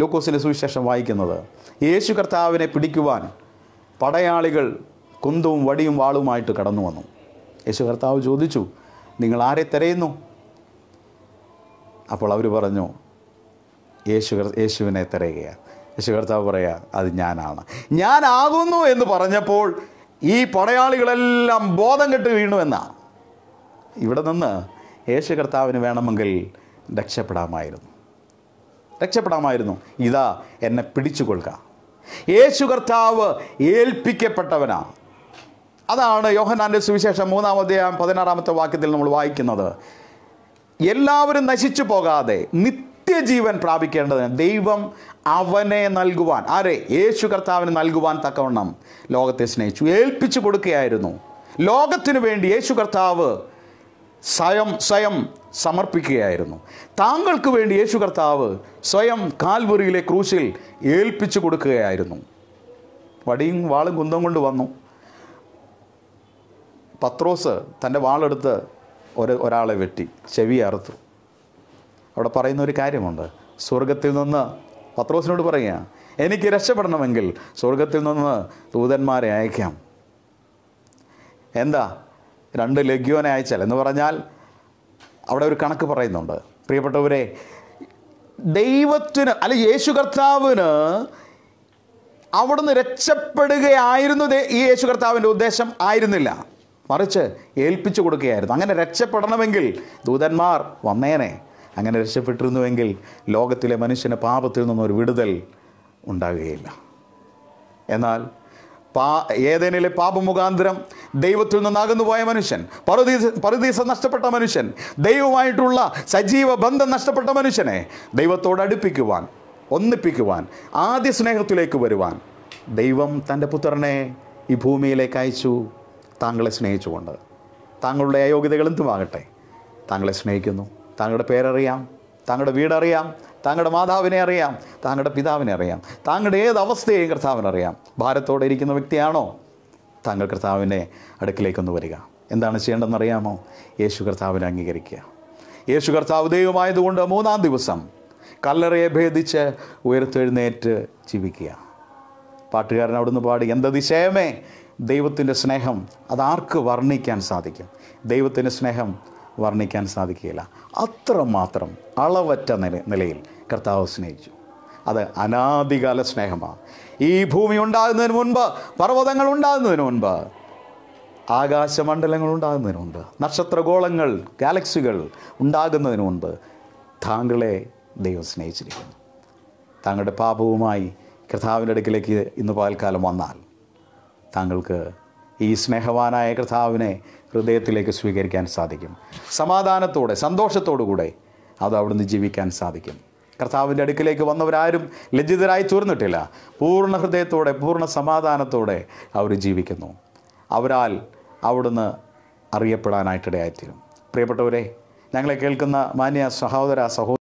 S1: ലൂക്കോസിൻ്റെ സുവിശേഷം വായിക്കുന്നത് യേശു കർത്താവിനെ പിടിക്കുവാൻ പടയാളികൾ കുന്തവും വടിയും വാളുമായിട്ട് കടന്നു വന്നു യേശു കർത്താവ് ചോദിച്ചു നിങ്ങൾ ആരെ തിരയുന്നു അപ്പോൾ അവർ പറഞ്ഞു യേശു യേശുവിനെ തിരയുകയാണ് യേശു കർത്താവ് പറയുക അത് ഞാനാണ് ഞാനാകുന്നു എന്ന് പറഞ്ഞപ്പോൾ ഈ പടയാളികളെല്ലാം ബോധം കെട്ട് വീണു എന്നാണ് ഇവിടെ നിന്ന് യേശു കർത്താവിന് വേണമെങ്കിൽ രക്ഷപ്പെടാമായിരുന്നു രക്ഷപ്പെടാമായിരുന്നു ഇതാ എന്നെ പിടിച്ചുകൊള്ളുക യേശു കർത്താവ് ഏൽപ്പിക്കപ്പെട്ടവനാ അതാണ് യോഹനാൻ്റെ സുവിശേഷം മൂന്നാം അധ്യായം പതിനാറാമത്തെ വാക്യത്തിൽ നമ്മൾ വായിക്കുന്നത് എല്ലാവരും നശിച്ചു പോകാതെ നിത്യജീവൻ പ്രാപിക്കേണ്ടതിന് ദൈവം അവനെ നൽകുവാൻ ആരെ യേശു കർത്താവിന് നൽകുവാൻ തക്കവണ്ണം ലോകത്തെ സ്നേഹിച്ചു ഏൽപ്പിച്ചു കൊടുക്കുകയായിരുന്നു ലോകത്തിനു വേണ്ടി യേശു കർത്താവ് സ്വയം സ്വയം സമർപ്പിക്കുകയായിരുന്നു താങ്കൾക്ക് വേണ്ടി യേശു കർത്താവ് സ്വയം കാൽവുറിയിലെ ക്രൂശിൽ ഏൽപ്പിച്ചു കൊടുക്കുകയായിരുന്നു വടിയും വാളും കുന്തം കൊണ്ട് വന്നു പത്രോസ് തൻ്റെ വാളെടുത്ത് ഒരു ഒരാളെ വെട്ടി ചെവി അറുത്തു അവിടെ പറയുന്ന ഒരു കാര്യമുണ്ട് സ്വർഗത്തിൽ നിന്ന് പത്രോസിനോട് പറയുക എനിക്ക് രക്ഷപ്പെടണമെങ്കിൽ സ്വർഗത്തിൽ നിന്ന് ദൂതന്മാരെ അയക്കാം എന്താ രണ്ട് ലഘുവനെ അയച്ചാൽ എന്ന് പറഞ്ഞാൽ അവിടെ ഒരു കണക്ക് പറയുന്നുണ്ട് പ്രിയപ്പെട്ടവരെ ദൈവത്തിന് അല്ലെ യേശു കർത്താവിന് അവിടുന്ന് രക്ഷപ്പെടുകയായിരുന്നു ഈ യേശു കർത്താവിൻ്റെ ഉദ്ദേശം ആയിരുന്നില്ല മറിച്ച് ഏൽപ്പിച്ചു കൊടുക്കുകയായിരുന്നു അങ്ങനെ രക്ഷപ്പെടണമെങ്കിൽ ദൂതന്മാർ വന്നേനെ അങ്ങനെ രക്ഷപ്പെട്ടിരുന്നുവെങ്കിൽ ലോകത്തിലെ മനുഷ്യന് പാപത്തിൽ നിന്നൊരു വിടുതൽ ഉണ്ടാകുകയില്ല എന്നാൽ പാ ഏതേനിലെ പാപമുഖാന്തരം ദൈവത്തിൽ പോയ മനുഷ്യൻ പറുദീസ പറുദീസ നഷ്ടപ്പെട്ട മനുഷ്യൻ ദൈവമായിട്ടുള്ള സജീവ ബന്ധം നഷ്ടപ്പെട്ട മനുഷ്യനെ ദൈവത്തോട് അടുപ്പിക്കുവാൻ ഒന്നിപ്പിക്കുവാൻ ആദ്യ സ്നേഹത്തിലേക്ക് വരുവാൻ ദൈവം തൻ്റെ പുത്രനെ ഈ ഭൂമിയിലേക്ക് അയച്ചു താങ്കളെ സ്നേഹിച്ചുകൊണ്ട് താങ്കളുടെ അയോഗ്യതകൾ എന്തുമാകട്ടെ താങ്കളെ സ്നേഹിക്കുന്നു താങ്കളുടെ പേരറിയാം താങ്കളുടെ വീടറിയാം താങ്കളുടെ മാതാവിനെ അറിയാം താങ്കളുടെ പിതാവിനെ അറിയാം താങ്കളുടെ ഏത് അവസ്ഥയെയും കർത്താവിനറിയാം ഭാരത്തോടെ ഇരിക്കുന്ന വ്യക്തിയാണോ താങ്കൾ കർത്താവിൻ്റെ അടുക്കിലേക്കൊന്ന് വരിക എന്താണ് ചെയ്യേണ്ടതെന്നറിയാമോ യേശു കർത്താവിനെ അംഗീകരിക്കുക യേശു കർത്താവ് ദൈവമായതുകൊണ്ട് മൂന്നാം ദിവസം കല്ലറയെ ഭേദിച്ച് ഉയർത്തെഴുന്നേറ്റ് ജീവിക്കുക പാട്ടുകാരൻ അവിടുന്ന് പാടി എന്ത അതിശയമേ ദൈവത്തിൻ്റെ സ്നേഹം അതാർക്ക് വർണ്ണിക്കാൻ സാധിക്കും ദൈവത്തിൻ്റെ സ്നേഹം വർണ്ണിക്കാൻ സാധിക്കുകയില്ല അത്രമാത്രം അളവറ്റ നിലയിൽ കർത്താവ് സ്നേഹിച്ചു അത് അനാദികാല സ്നേഹമാണ് ഈ ഭൂമി ഉണ്ടാകുന്നതിന് മുൻപ് പർവ്വതങ്ങൾ ഉണ്ടാകുന്നതിന് മുൻപ് ആകാശമണ്ഡലങ്ങൾ ഉണ്ടാകുന്നതിന് മുൻപ് നക്ഷത്രഗോളങ്ങൾ ഗാലക്സികൾ ഉണ്ടാകുന്നതിന് മുൻപ് താങ്കളെ ദൈവം സ്നേഹിച്ചിരിക്കുന്നു താങ്കളുടെ പാപവുമായി കർത്താവിൻ്റെ അടുക്കിലേക്ക് ഇന്ന് പാൽക്കാലം വന്നാൽ താങ്കൾക്ക് ഈ സ്നേഹവാനായ കർത്താവിനെ ഹൃദയത്തിലേക്ക് സ്വീകരിക്കാൻ സാധിക്കും സമാധാനത്തോടെ സന്തോഷത്തോടു കൂടെ അത് അവിടുന്ന് ജീവിക്കാൻ സാധിക്കും കർത്താവിൻ്റെ അടുക്കിലേക്ക് വന്നവരാരും ലജ്ജിതരായി തീർന്നിട്ടില്ല പൂർണ്ണ ഹൃദയത്തോടെ പൂർണ്ണ സമാധാനത്തോടെ അവർ ജീവിക്കുന്നു അവരാൽ അവിടുന്ന് അറിയപ്പെടാനായിട്ടിടയായിത്തീരും പ്രിയപ്പെട്ടവരെ ഞങ്ങളെ കേൾക്കുന്ന മാന്യ സഹോദര സഹോദര